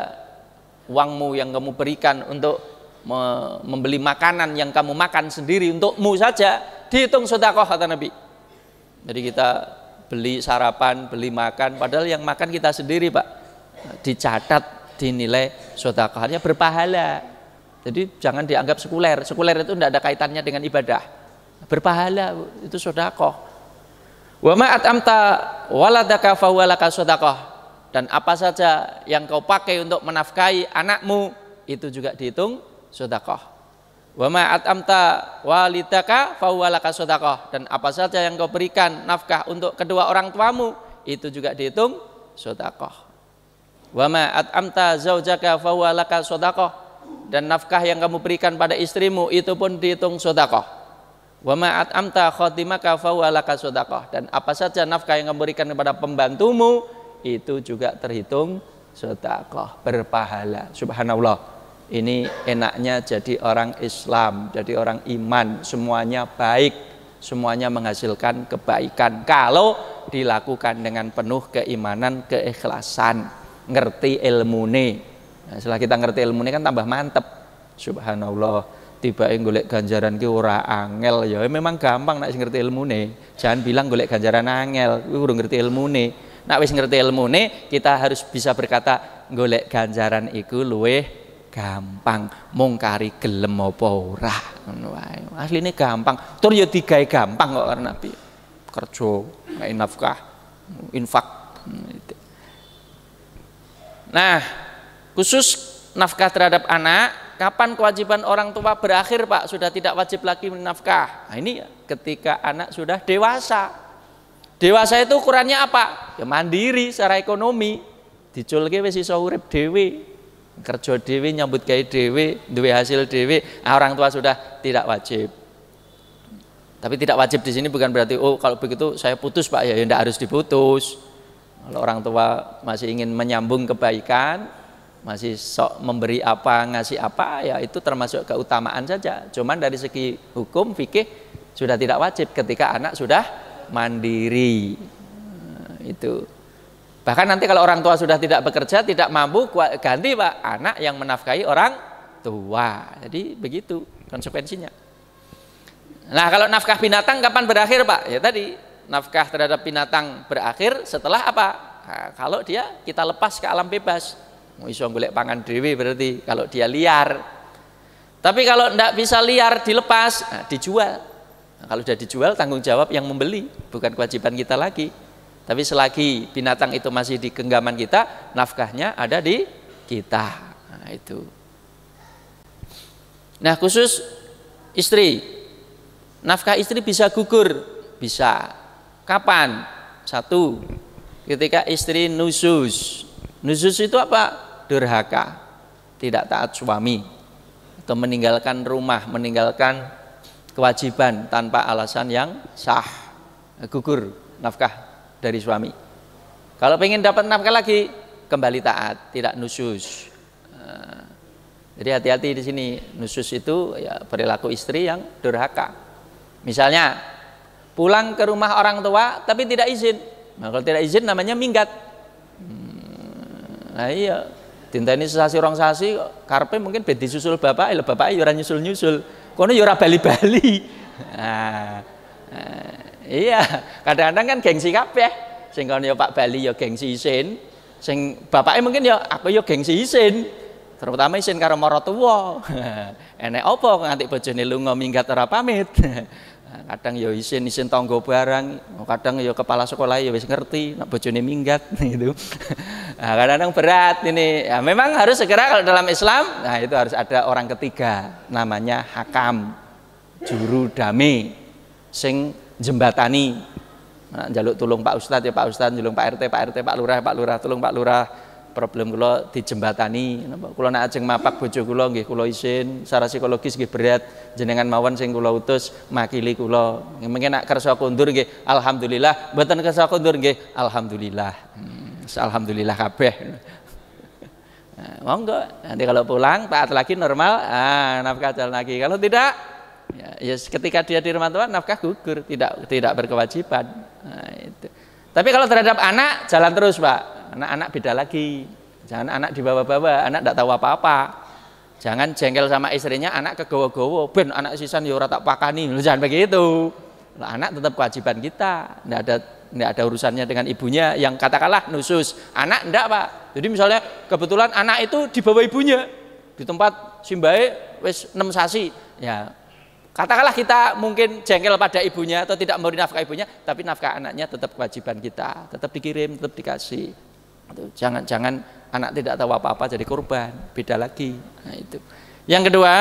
uangmu yang kamu berikan untuk membeli makanan yang kamu makan sendiri untukmu saja dihitung sodakoh kata Nabi jadi kita beli sarapan, beli makan, padahal yang makan kita sendiri, Pak. Dicatat, dinilai sodakohnya berpahala. Jadi jangan dianggap sekuler. Sekuler itu tidak ada kaitannya dengan ibadah. Berpahala itu sodakoh Wa ma at'amta waladaka fahuwalaka sodakoh. Dan apa saja yang kau pakai untuk menafkahi anakmu, itu juga dihitung sodakoh. Wa ma at'amta walidaka fahuwalaka sodakoh. Dan apa saja yang kau berikan nafkah untuk kedua orang tuamu, itu juga dihitung sodakoh. Wa ma at'amta zaujaka fahuwalaka sodakoh. Dan nafkah yang kamu berikan pada istrimu, itu pun dihitung sodakoh Wa ma'at amta khotimaka fawalaka sodakoh. Dan apa saja nafkah yang memberikan kepada pembantumu, itu juga terhitung sodakoh, berpahala. Subhanallah. Ini enaknya jadi orang Islam, jadi orang iman, semuanya baik, semuanya menghasilkan kebaikan. Kalau dilakukan dengan penuh keimanan, keikhlasan, ngerti ilmu nih. Nah, setelah kita ngerti ilmu nih kan tambah mantep. Subhanallah Tiba yang golek ganjaran ki ora angel ya. Memang gampang nak sing ilmu ilmune. Jangan bilang golek ganjaran angel, kuwi urung ngerti ilmune. Nak wis ngerti ilmu ilmune, kita harus bisa berkata golek ganjaran iku luweh gampang mung kari gelem apa ora ngono wae. gampang. Tur ya digawe gampang kok karena Nabi. Kerja, main nafkah, infak. Nah, khusus nafkah terhadap anak, kapan kewajiban orang tua berakhir Pak? Sudah tidak wajib lagi menafkah. Nah, ini ketika anak sudah dewasa. Dewasa itu ukurannya apa? Ya mandiri secara ekonomi. Diculke wis iso urip dhewe. Kerja dhewe, nyambut gawe dhewe, duwe hasil dhewe. Nah, orang tua sudah tidak wajib. Tapi tidak wajib di sini bukan berarti oh kalau begitu saya putus Pak ya, ya tidak harus diputus. Kalau orang tua masih ingin menyambung kebaikan, masih sok memberi apa ngasih apa ya itu termasuk keutamaan saja cuman dari segi hukum fikih sudah tidak wajib ketika anak sudah mandiri nah, itu bahkan nanti kalau orang tua sudah tidak bekerja tidak mampu ganti pak anak yang menafkahi orang tua jadi begitu konsekuensinya nah kalau nafkah binatang kapan berakhir pak ya tadi nafkah terhadap binatang berakhir setelah apa nah, kalau dia kita lepas ke alam bebas iso golek pangan dewi berarti kalau dia liar tapi kalau tidak bisa liar dilepas, nah, dijual. Nah, kalau sudah dijual tanggung jawab yang membeli, bukan kewajiban kita lagi. Tapi selagi binatang itu masih di genggaman kita, nafkahnya ada di kita. Nah, itu. Nah, khusus istri. Nafkah istri bisa gugur, bisa. Kapan? Satu, ketika istri nusus. Nusus itu apa? durhaka, tidak taat suami, atau meninggalkan rumah, meninggalkan kewajiban tanpa alasan yang sah, gugur nafkah dari suami. Kalau ingin dapat nafkah lagi, kembali taat, tidak nusus. Eh, jadi hati-hati di sini nusus itu ya perilaku istri yang durhaka. Misalnya pulang ke rumah orang tua tapi tidak izin. Nah, kalau tidak izin namanya minggat. Hmm, nah iya Dinteni sesasi rong sasi karpe mungkin beda susul bapak, lho bapak yo ya orang nyusul-nyusul. Kono yo ya bali-bali. Nah, eh, iya, kadang-kadang kan gengsi kabeh. Sing kono yo ya Pak Bali yo gengsi isin, sing bapak mungkin yo aku yo gengsi isin. Terutama isin karo maratuwa. Enek opo nganti bojone lunga minggat ora pamit. kadang ya isin isin tonggo barang kadang ya kepala sekolah ya wis ngerti nak bojone minggat gitu nah, kadang-kadang berat ini ya, memang harus segera kalau dalam Islam nah itu harus ada orang ketiga namanya hakam juru dame sing jembatani nah, jaluk tolong Pak Ustadz ya Pak Ustadz tolong Pak RT Pak RT Pak Lurah Pak Lurah tolong Pak Lurah problem kula dijembatani napa kula nek ajeng mapak bojo kula nggih kula isin secara psikologis nggih berat jenengan mawon sing kula utus makili kula mengke nek kersa kondur nggih alhamdulillah mboten kersa kondur nggih alhamdulillah hmm, alhamdulillah kabeh monggo nanti kalau pulang taat lagi normal ah, nafkah jalan lagi kalau tidak ya, yes, ya, ketika dia di rumah tua nafkah gugur tidak tidak berkewajiban nah, itu tapi kalau terhadap anak jalan terus pak anak-anak beda lagi jangan anak dibawa-bawa anak tidak tahu apa-apa jangan jengkel sama istrinya anak kegowo-gowo ben anak sisan ya tak pakani jangan begitu nah, anak tetap kewajiban kita tidak ada tidak ada urusannya dengan ibunya yang katakanlah nusus anak tidak pak jadi misalnya kebetulan anak itu dibawa ibunya di tempat simbae wis enam sasi ya katakanlah kita mungkin jengkel pada ibunya atau tidak mau nafkah ibunya tapi nafkah anaknya tetap kewajiban kita tetap dikirim tetap dikasih Jangan-jangan anak tidak tahu apa-apa jadi korban, beda lagi. Nah, itu. Yang kedua,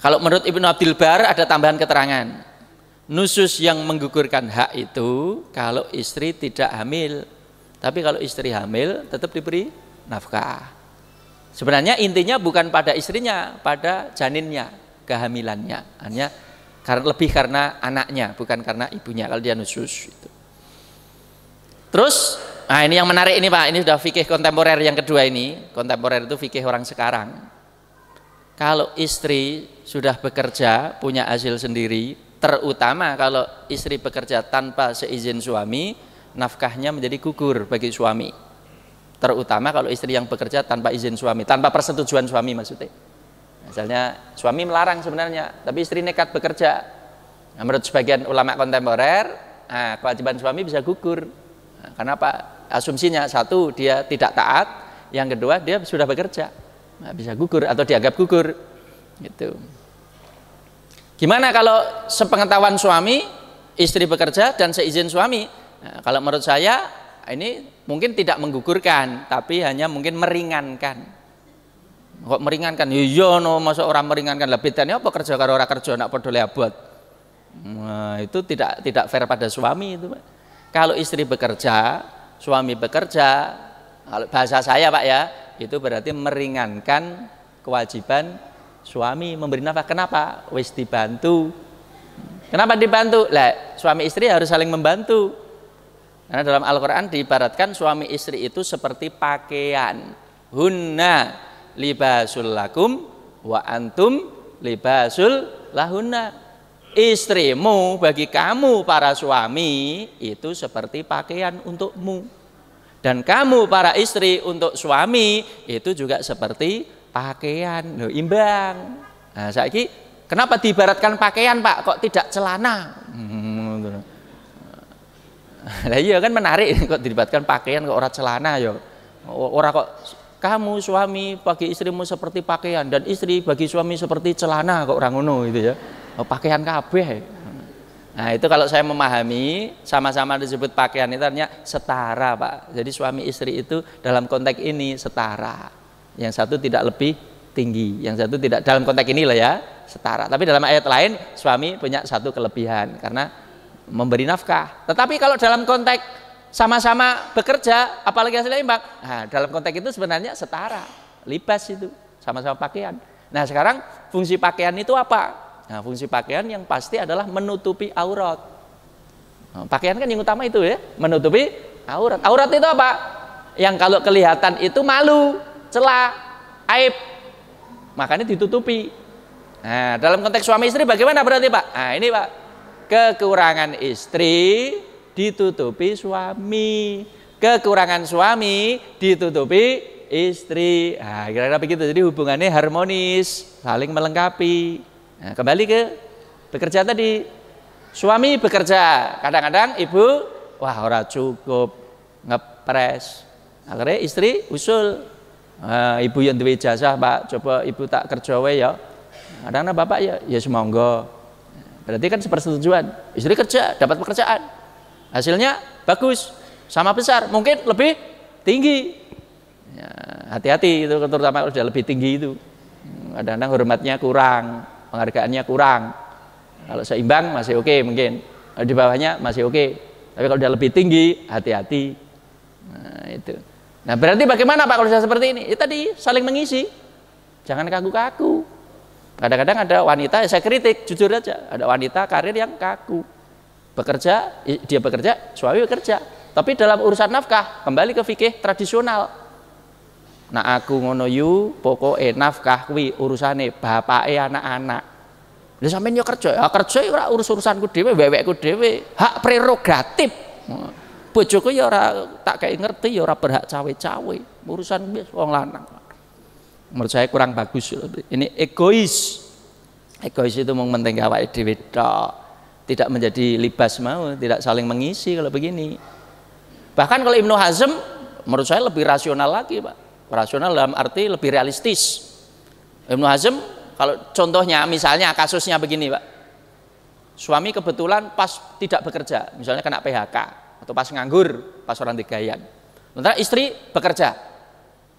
kalau menurut Ibnu Abdul Bar ada tambahan keterangan. Nusus yang menggugurkan hak itu kalau istri tidak hamil. Tapi kalau istri hamil tetap diberi nafkah. Sebenarnya intinya bukan pada istrinya, pada janinnya, kehamilannya. Hanya karena lebih karena anaknya, bukan karena ibunya kalau dia nusus. Terus, nah ini yang menarik ini Pak, ini sudah fikih kontemporer yang kedua ini. Kontemporer itu fikih orang sekarang. Kalau istri sudah bekerja, punya hasil sendiri, terutama kalau istri bekerja tanpa seizin suami, nafkahnya menjadi gugur bagi suami. Terutama kalau istri yang bekerja tanpa izin suami, tanpa persetujuan suami maksudnya. Misalnya suami melarang sebenarnya, tapi istri nekat bekerja. Nah, menurut sebagian ulama kontemporer, nah, kewajiban suami bisa gugur karena apa? Asumsinya satu dia tidak taat, yang kedua dia sudah bekerja, bisa gugur atau dianggap gugur. Gitu. Gimana kalau sepengetahuan suami, istri bekerja dan seizin suami? Nah, kalau menurut saya ini mungkin tidak menggugurkan, tapi hanya mungkin meringankan. Kok meringankan? Ya iya no, masa orang meringankan lebih tanya apa kerja kalau orang kerja nak peduli abot. Nah, itu tidak tidak fair pada suami itu, Pak. Kalau istri bekerja, suami bekerja, kalau bahasa saya Pak ya, itu berarti meringankan kewajiban suami memberi nafkah. Kenapa? Wis dibantu. Kenapa dibantu? Lah, suami istri harus saling membantu. Karena dalam Al-Qur'an diibaratkan suami istri itu seperti pakaian. Hunna libasul lakum wa antum libasul lahunna istrimu bagi kamu para suami itu seperti pakaian untukmu dan kamu para istri untuk suami itu juga seperti pakaian Loh, imbang nah, saiki kenapa diibaratkan pakaian pak kok tidak celana hmm, gitu. lah iya kan menarik kok diibaratkan pakaian kok orang celana yo orang kok kamu suami bagi istrimu seperti pakaian dan istri bagi suami seperti celana kok orang Uno gitu ya oh, pakaian kabeh nah itu kalau saya memahami sama-sama disebut pakaian itu artinya setara pak jadi suami istri itu dalam konteks ini setara yang satu tidak lebih tinggi yang satu tidak dalam konteks ini lah ya setara tapi dalam ayat lain suami punya satu kelebihan karena memberi nafkah tetapi kalau dalam konteks sama-sama bekerja apalagi hasilnya imbang nah, dalam konteks itu sebenarnya setara libas itu sama-sama pakaian nah sekarang fungsi pakaian itu apa Nah, fungsi pakaian yang pasti adalah menutupi aurat. Nah, pakaian kan yang utama itu ya, menutupi aurat. Aurat itu apa? Yang kalau kelihatan itu malu, celah, aib. Makanya ditutupi. Nah, dalam konteks suami istri bagaimana berarti Pak? Nah, ini Pak, kekurangan istri ditutupi suami, kekurangan suami ditutupi istri. Nah, kira-kira begitu. Jadi hubungannya harmonis, saling melengkapi. Nah, kembali ke bekerja tadi. Suami bekerja, kadang-kadang ibu, wah ora cukup ngepres. Akhirnya istri usul, e, ibu yang duit jasa pak, coba ibu tak kerja we ya. Kadang-kadang bapak ya, ya semoga. Berarti kan sepersetujuan, istri kerja, dapat pekerjaan. Hasilnya bagus, sama besar, mungkin lebih tinggi. Ya, hati-hati ya, itu terutama kalau sudah lebih tinggi itu. Kadang-kadang hormatnya kurang penghargaannya kurang. Kalau seimbang masih oke okay mungkin. Kalau di bawahnya masih oke. Okay. Tapi kalau sudah lebih tinggi hati-hati. Nah, itu. Nah, berarti bagaimana Pak kalau sudah seperti ini? Ya tadi saling mengisi. Jangan kaku-kaku. Kadang-kadang ada wanita saya kritik, jujur aja. Ada wanita karir yang kaku. Bekerja, dia bekerja, suami bekerja. Tapi dalam urusan nafkah kembali ke fikih tradisional Nah aku ngono yu pokoke nafkah kuwi urusane bapake anak-anak. Lha sampean yo kerja, ya kerja ora urus-urusanku dhewe, wewekku dhewe, hak prerogatif. Bojoku ya ora tak kei ngerti ya ora berhak cawe-cawe, urusan wis wong lanang. Menurut saya kurang bagus. Ini egois. Egois itu mementing awake dhewe tok. Tidak menjadi libas mau, tidak saling mengisi kalau begini. Bahkan kalau Ibnu Hazm menurut saya lebih rasional lagi, Pak Rasional dalam arti lebih realistis. Ibnu Hazm kalau contohnya misalnya kasusnya begini Pak. Suami kebetulan pas tidak bekerja, misalnya kena PHK atau pas nganggur, pas orang digayan. Sementara istri bekerja.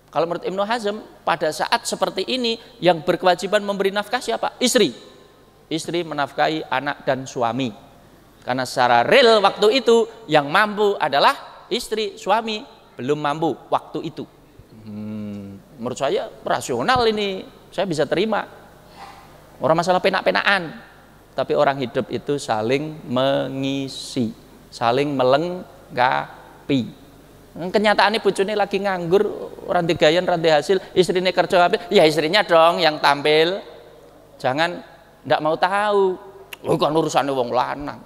Kalau menurut Ibnu Hazm pada saat seperti ini yang berkewajiban memberi nafkah siapa? Istri. Istri menafkahi anak dan suami. Karena secara real waktu itu yang mampu adalah istri, suami belum mampu waktu itu hmm, menurut saya rasional ini saya bisa terima orang masalah penak-penaan tapi orang hidup itu saling mengisi saling melengkapi hmm, kenyataannya ini lagi nganggur orang digayan rantai hasil istrinya kerja habis ya istrinya dong yang tampil jangan tidak mau tahu lu kan urusannya wong lanang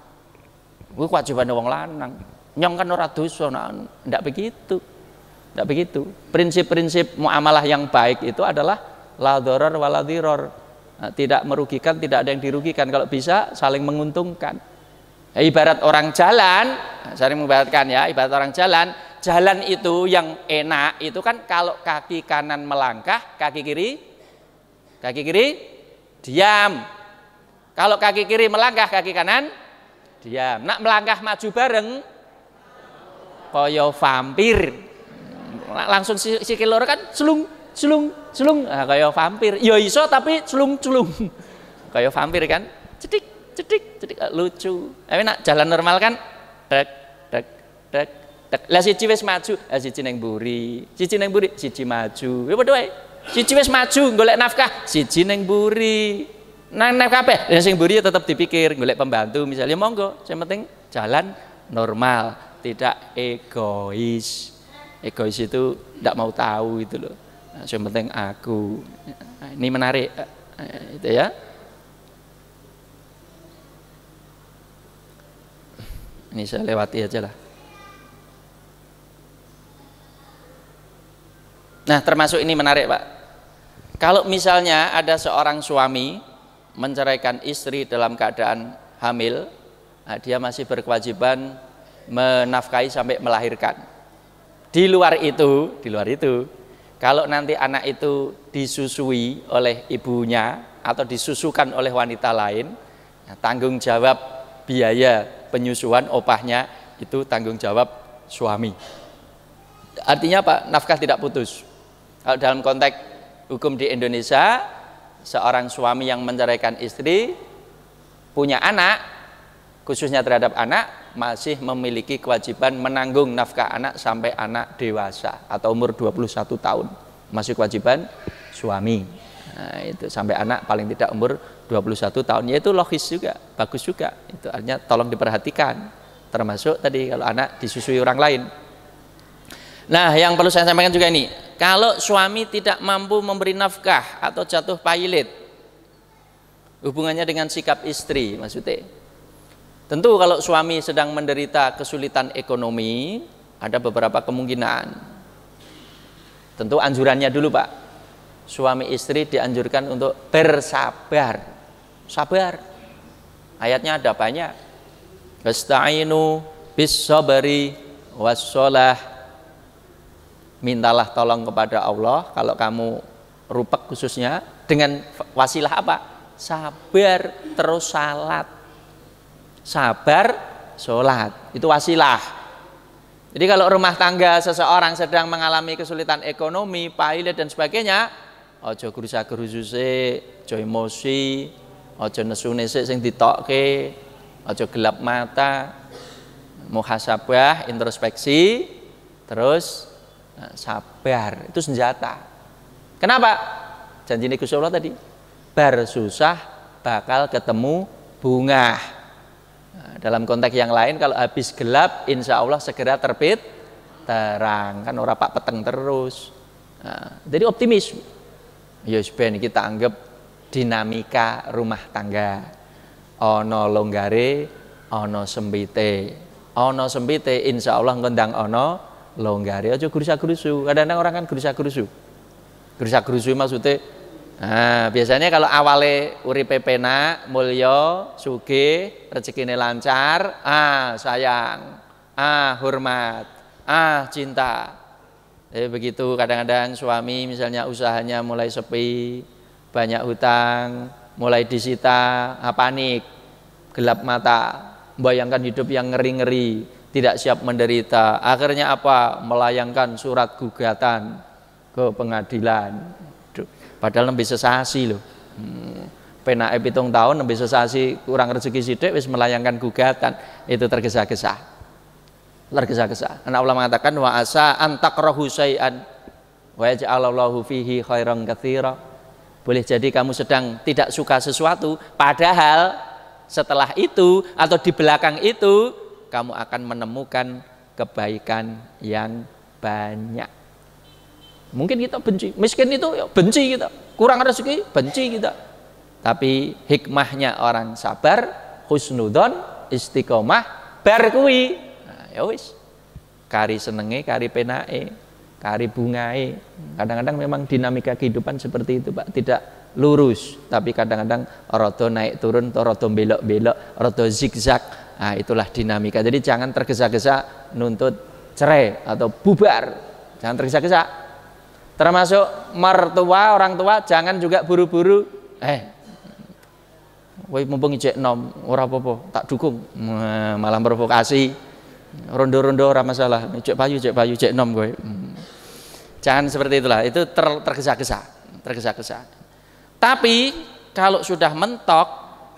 lu kewajibannya wong lanang nyong kan orang dosa ndak begitu tidak begitu. Prinsip-prinsip muamalah yang baik itu adalah la doror waladiror. Nah, tidak merugikan, tidak ada yang dirugikan. Kalau bisa saling menguntungkan. Ya, ibarat orang jalan, nah, saya mengibaratkan ya, ibarat orang jalan, jalan itu yang enak itu kan kalau kaki kanan melangkah, kaki kiri, kaki kiri diam. Kalau kaki kiri melangkah, kaki kanan diam. Nak melangkah maju bareng, koyo vampir, langsung si, si kilor kan selung selung selung nah, kayak vampir ya iso tapi selung selung kayak vampir kan cedik cedik cedik ah, lucu tapi nak jalan normal kan dek dek dek dek lah si cewek maju lah si ning buri si ning buri siji maju ya berdua ya si cewek maju golek nafkah si ning buri nang nafkah apa ya sing buri tetap dipikir golek pembantu misalnya monggo yang penting jalan normal tidak egois egois itu tidak mau tahu itu loh nah, yang penting aku nah, ini menarik eh, eh, itu ya ini saya lewati aja lah nah termasuk ini menarik pak kalau misalnya ada seorang suami menceraikan istri dalam keadaan hamil nah, dia masih berkewajiban menafkahi sampai melahirkan di luar itu, di luar itu, kalau nanti anak itu disusui oleh ibunya atau disusukan oleh wanita lain, ya tanggung jawab biaya penyusuan opahnya itu tanggung jawab suami. Artinya apa? Nafkah tidak putus. Kalau dalam konteks hukum di Indonesia, seorang suami yang menceraikan istri punya anak, khususnya terhadap anak, masih memiliki kewajiban menanggung nafkah anak sampai anak dewasa atau umur 21 tahun masih kewajiban suami nah, itu sampai anak paling tidak umur 21 tahun yaitu logis juga bagus juga itu artinya tolong diperhatikan termasuk tadi kalau anak disusui orang lain nah yang perlu saya sampaikan juga ini kalau suami tidak mampu memberi nafkah atau jatuh pailit hubungannya dengan sikap istri maksudnya Tentu kalau suami sedang menderita kesulitan ekonomi, ada beberapa kemungkinan. Tentu anjurannya dulu Pak. Suami istri dianjurkan untuk bersabar. Sabar. Ayatnya ada banyak. Istainu bis sabari wassalah. Mintalah tolong kepada Allah kalau kamu rupak khususnya dengan wasilah apa? Sabar terus salat sabar sholat itu wasilah jadi kalau rumah tangga seseorang sedang mengalami kesulitan ekonomi pailit dan sebagainya ojo gerusa gerususe ojo emosi ojo nesu sing ditokke ojo gelap mata muhasabah introspeksi terus eh, sabar itu senjata kenapa janji Gusti Allah tadi bar susah bakal ketemu bunga Nah, dalam konteks yang lain kalau habis gelap insya Allah segera terbit terang kan ora pak peteng terus. Nah, jadi optimis. Ya ben kita anggap dinamika rumah tangga. Ono longgare, ono sembite. Ono sembite insya Allah ngendang ono longgare. Aja gurusa gurusu. Kadang-kadang orang kan gurusa gurusu. Gurusa gurusu maksudnya Nah, biasanya kalau awale uripe penak, mulya, rezeki rezekine lancar, ah sayang, ah hormat, ah cinta. Eh begitu kadang-kadang suami misalnya usahanya mulai sepi, banyak hutang, mulai disita, ah, panik, gelap mata, bayangkan hidup yang ngeri-ngeri, tidak siap menderita. Akhirnya apa? Melayangkan surat gugatan ke pengadilan. Padahal nembe sesasi lho. Hmm. Penake pitung tahun nembe sesasi kurang rezeki sithik wis melayangkan gugatan, itu tergesa-gesa. Tergesa-gesa. Anak Allah mengatakan wa asa antakrahu syai'an wa jaalallahu fihi khairan katsira. Boleh jadi kamu sedang tidak suka sesuatu, padahal setelah itu atau di belakang itu kamu akan menemukan kebaikan yang banyak. Mungkin kita benci, miskin itu ya, benci kita, kurang rezeki benci kita. Tapi hikmahnya orang sabar, husnudon, istiqomah, berkui. Nah, ya wis. Kari senenge, kari penae, kari bungae. Kadang-kadang memang dinamika kehidupan seperti itu, Pak. Tidak lurus, tapi kadang-kadang roto naik turun, roto belok-belok, roto zigzag. Nah, itulah dinamika. Jadi jangan tergesa-gesa nuntut cerai atau bubar. Jangan tergesa-gesa termasuk mertua orang tua jangan juga buru-buru eh woi mumpung ijek nom ora apa tak dukung eh, malah provokasi rondo-rondo ora masalah ijek payu ijek payu ijek nom gue hmm. jangan seperti itulah itu ter, tergesa-gesa tergesa-gesa tapi kalau sudah mentok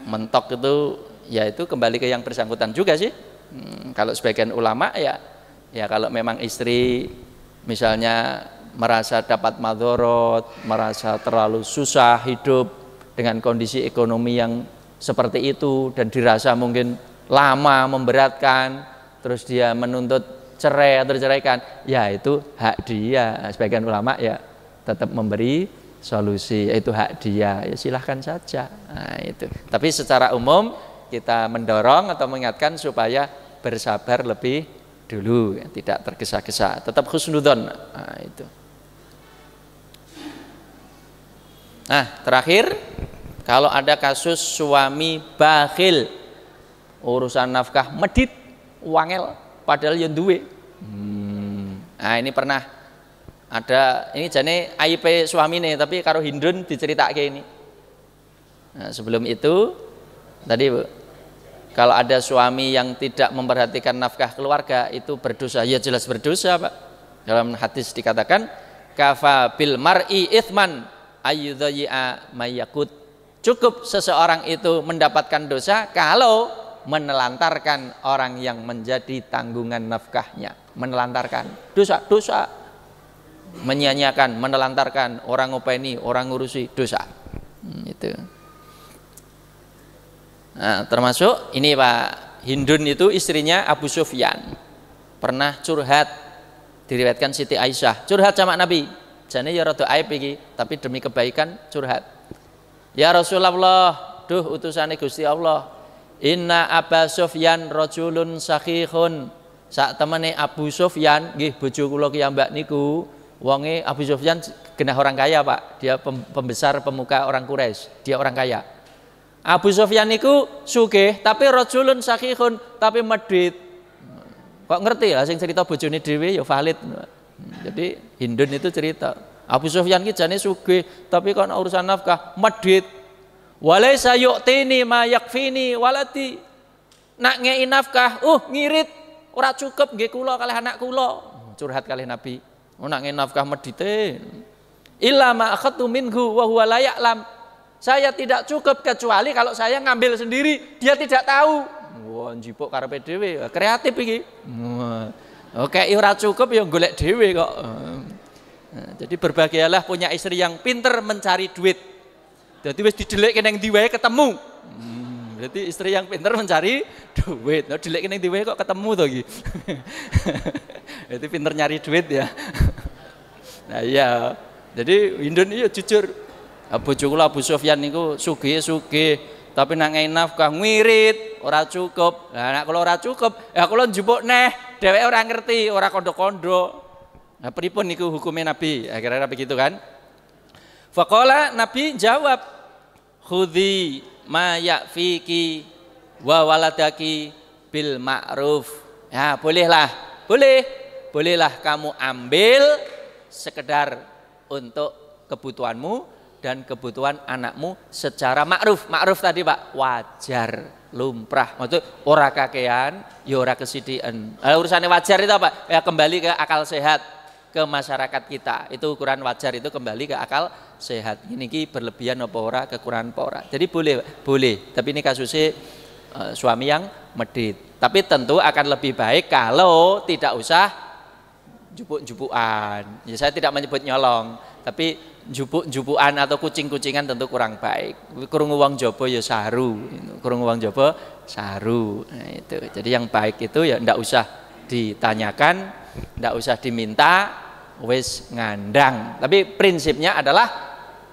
mentok itu ya itu kembali ke yang bersangkutan juga sih hmm, kalau sebagian ulama ya ya kalau memang istri misalnya merasa dapat madorot, merasa terlalu susah hidup dengan kondisi ekonomi yang seperti itu dan dirasa mungkin lama memberatkan, terus dia menuntut cerai atau diceraikan, ya itu hak dia. Nah, sebagian ulama ya tetap memberi solusi, itu hak dia, ya silahkan saja. Nah, itu. Tapi secara umum kita mendorong atau mengingatkan supaya bersabar lebih dulu, ya, tidak tergesa-gesa, tetap khusnudon. Nah, itu. Nah, terakhir kalau ada kasus suami bakhil urusan nafkah medit wangel padahal yang duwe. Hmm. Nah, ini pernah ada ini jadi AIP suami nih tapi kalau Hindun kayak ini. Nah, sebelum itu tadi Bu kalau ada suami yang tidak memperhatikan nafkah keluarga itu berdosa ya jelas berdosa Pak dalam hadis dikatakan kafabil mar'i ithman ayyudhayi'a mayakut. Cukup seseorang itu mendapatkan dosa kalau menelantarkan orang yang menjadi tanggungan nafkahnya. Menelantarkan dosa, dosa. Menyanyiakan, menelantarkan orang ngopeni, orang ngurusi, dosa. Hmm, itu. Nah, termasuk ini Pak Hindun itu istrinya Abu Sufyan pernah curhat diriwayatkan Siti Aisyah curhat sama Nabi Jane ya rada aib iki, tapi demi kebaikan curhat. Ya Rasulullah, duh utusane Gusti Allah. Inna Abu Sufyan rajulun Sakihun Sak temene Abu Sufyan nggih bojo kula mbak niku, wonge Abu Sufyan genah orang kaya, Pak. Dia pembesar pemuka orang Quraisy, dia orang kaya. Abu Sufyan niku sugih, tapi rajulun Sakihun tapi medit. Kok ngerti lah ya sing cerita bojone dhewe ya valid. Jadi Hindun itu cerita, Abu Sufyan ki jane suge, tapi kan urusan nafkah medit. Walaisa yu'tini ma yakfini walati. Nak ngei nafkah, uh ngirit, ora cukup nggih kula kalih anak kula. Curhat kalih Nabi. Oh, nak ngei nafkah medite. Illa ma akhadtu minhu wa huwa la ya'lam. Saya tidak cukup kecuali kalau saya ngambil sendiri, dia tidak tahu. Wah, njipuk karepe dhewe, kreatif iki. Oke, oh, ya ora cukup ya golek dhewe kok. Eh, eh, jadi berbahagialah punya istri yang pinter mencari duit. Jadi wis didelik ndi wae ketemu. Hmm, berarti istri yang pinter mencari duit. Nah, kene yang wae kok ketemu to iki. berarti pinter nyari duit ya. nah, iya. Jadi Indonesia jujur. Abu Jukula, Abu Sofyan niku sugih-sugih, tapi nang nafkah ngirit, ora cukup. Lah nek kula ora cukup, ya kula njupuk neh. Dewa orang ngerti, orang kondo-kondo. Nah, pripun niku hukumnya Nabi? Akhirnya begitu kan? Fakola Nabi jawab, Hudi mayak fiki wa waladaki bil ma'ruf." Ya, bolehlah. Boleh. Bolehlah kamu ambil sekedar untuk kebutuhanmu dan kebutuhan anakmu secara ma'ruf. Ma'ruf tadi Pak, wajar lumprah, Maksud ora kakean, ya ora kesidian Nah, eh, urusannya wajar itu apa? Ya kembali ke akal sehat ke masyarakat kita. Itu ukuran wajar itu kembali ke akal sehat. Ini ki berlebihan apa ora, kekurangan apa ora. Jadi boleh, boleh. Tapi ini kasusnya uh, suami yang medit. Tapi tentu akan lebih baik kalau tidak usah jupuk-jupukan. Ya saya tidak menyebut nyolong, tapi jupuk-jupukan atau kucing-kucingan tentu kurang baik. Kurung uang jopo ya saru, gitu. kurung uang jopo saru. Nah, itu. Jadi yang baik itu ya ndak usah ditanyakan, ndak usah diminta, wis ngandang. Tapi prinsipnya adalah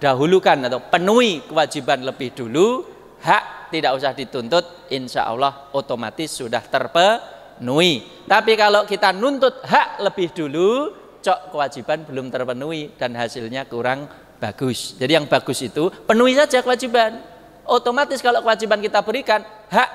dahulukan atau penuhi kewajiban lebih dulu, hak tidak usah dituntut, insya Allah otomatis sudah terpenuhi. Tapi kalau kita nuntut hak lebih dulu, cocok kewajiban belum terpenuhi dan hasilnya kurang bagus. Jadi yang bagus itu penuhi saja kewajiban. Otomatis kalau kewajiban kita berikan, hak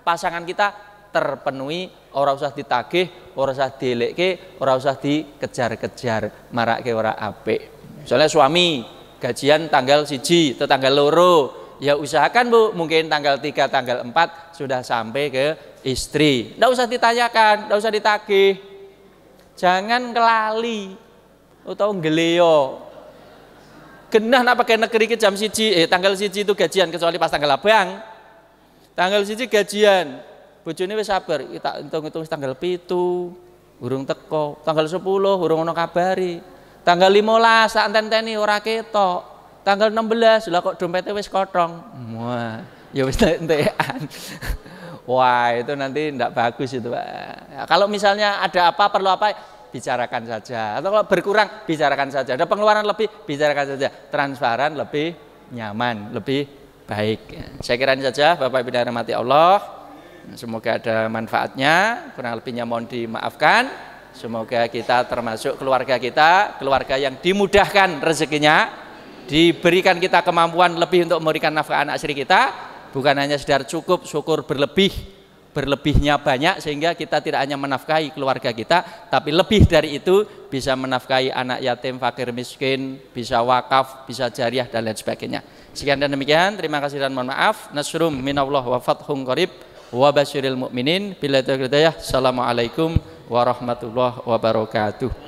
pasangan kita terpenuhi, orang usah ditagih, orang usah dilekke, orang usah dikejar-kejar, marake ora apik. soalnya suami gajian tanggal siji atau tanggal loro, ya usahakan bu mungkin tanggal tiga tanggal empat sudah sampai ke istri tidak usah ditanyakan tidak usah ditagih Jangan kelali atau ngeleyo. Genah nak pakai negeri ke jam siji, eh tanggal siji itu gajian kecuali pas tanggal abang. Tanggal siji gajian. Bojone wis sabar, kita hitung-hitung tanggal pitu, urung teko, tanggal 10 urung ono kabari. Tanggal 15 tak enteni ora ketok. Tanggal 16 lah kok dompetnya wis kotong. Wah, ya wis entekan. Wah itu nanti tidak bagus itu Pak. Ya, kalau misalnya ada apa perlu apa bicarakan saja. Atau kalau berkurang bicarakan saja. Ada pengeluaran lebih bicarakan saja. Transparan lebih nyaman, lebih baik. Ya, saya kira ini saja Bapak Ibu dan Allah. Semoga ada manfaatnya. Kurang lebihnya mohon dimaafkan. Semoga kita termasuk keluarga kita, keluarga yang dimudahkan rezekinya, diberikan kita kemampuan lebih untuk memberikan nafkah anak siri kita, bukan hanya sekedar cukup, syukur berlebih, berlebihnya banyak sehingga kita tidak hanya menafkahi keluarga kita, tapi lebih dari itu bisa menafkahi anak yatim, fakir miskin, bisa wakaf, bisa jariah dan lain sebagainya. Sekian dan demikian, terima kasih dan mohon maaf. Nasrum minallah wa fathum qarib wa basyiril mu'minin. Bila itu ya, Assalamualaikum warahmatullahi wabarakatuh.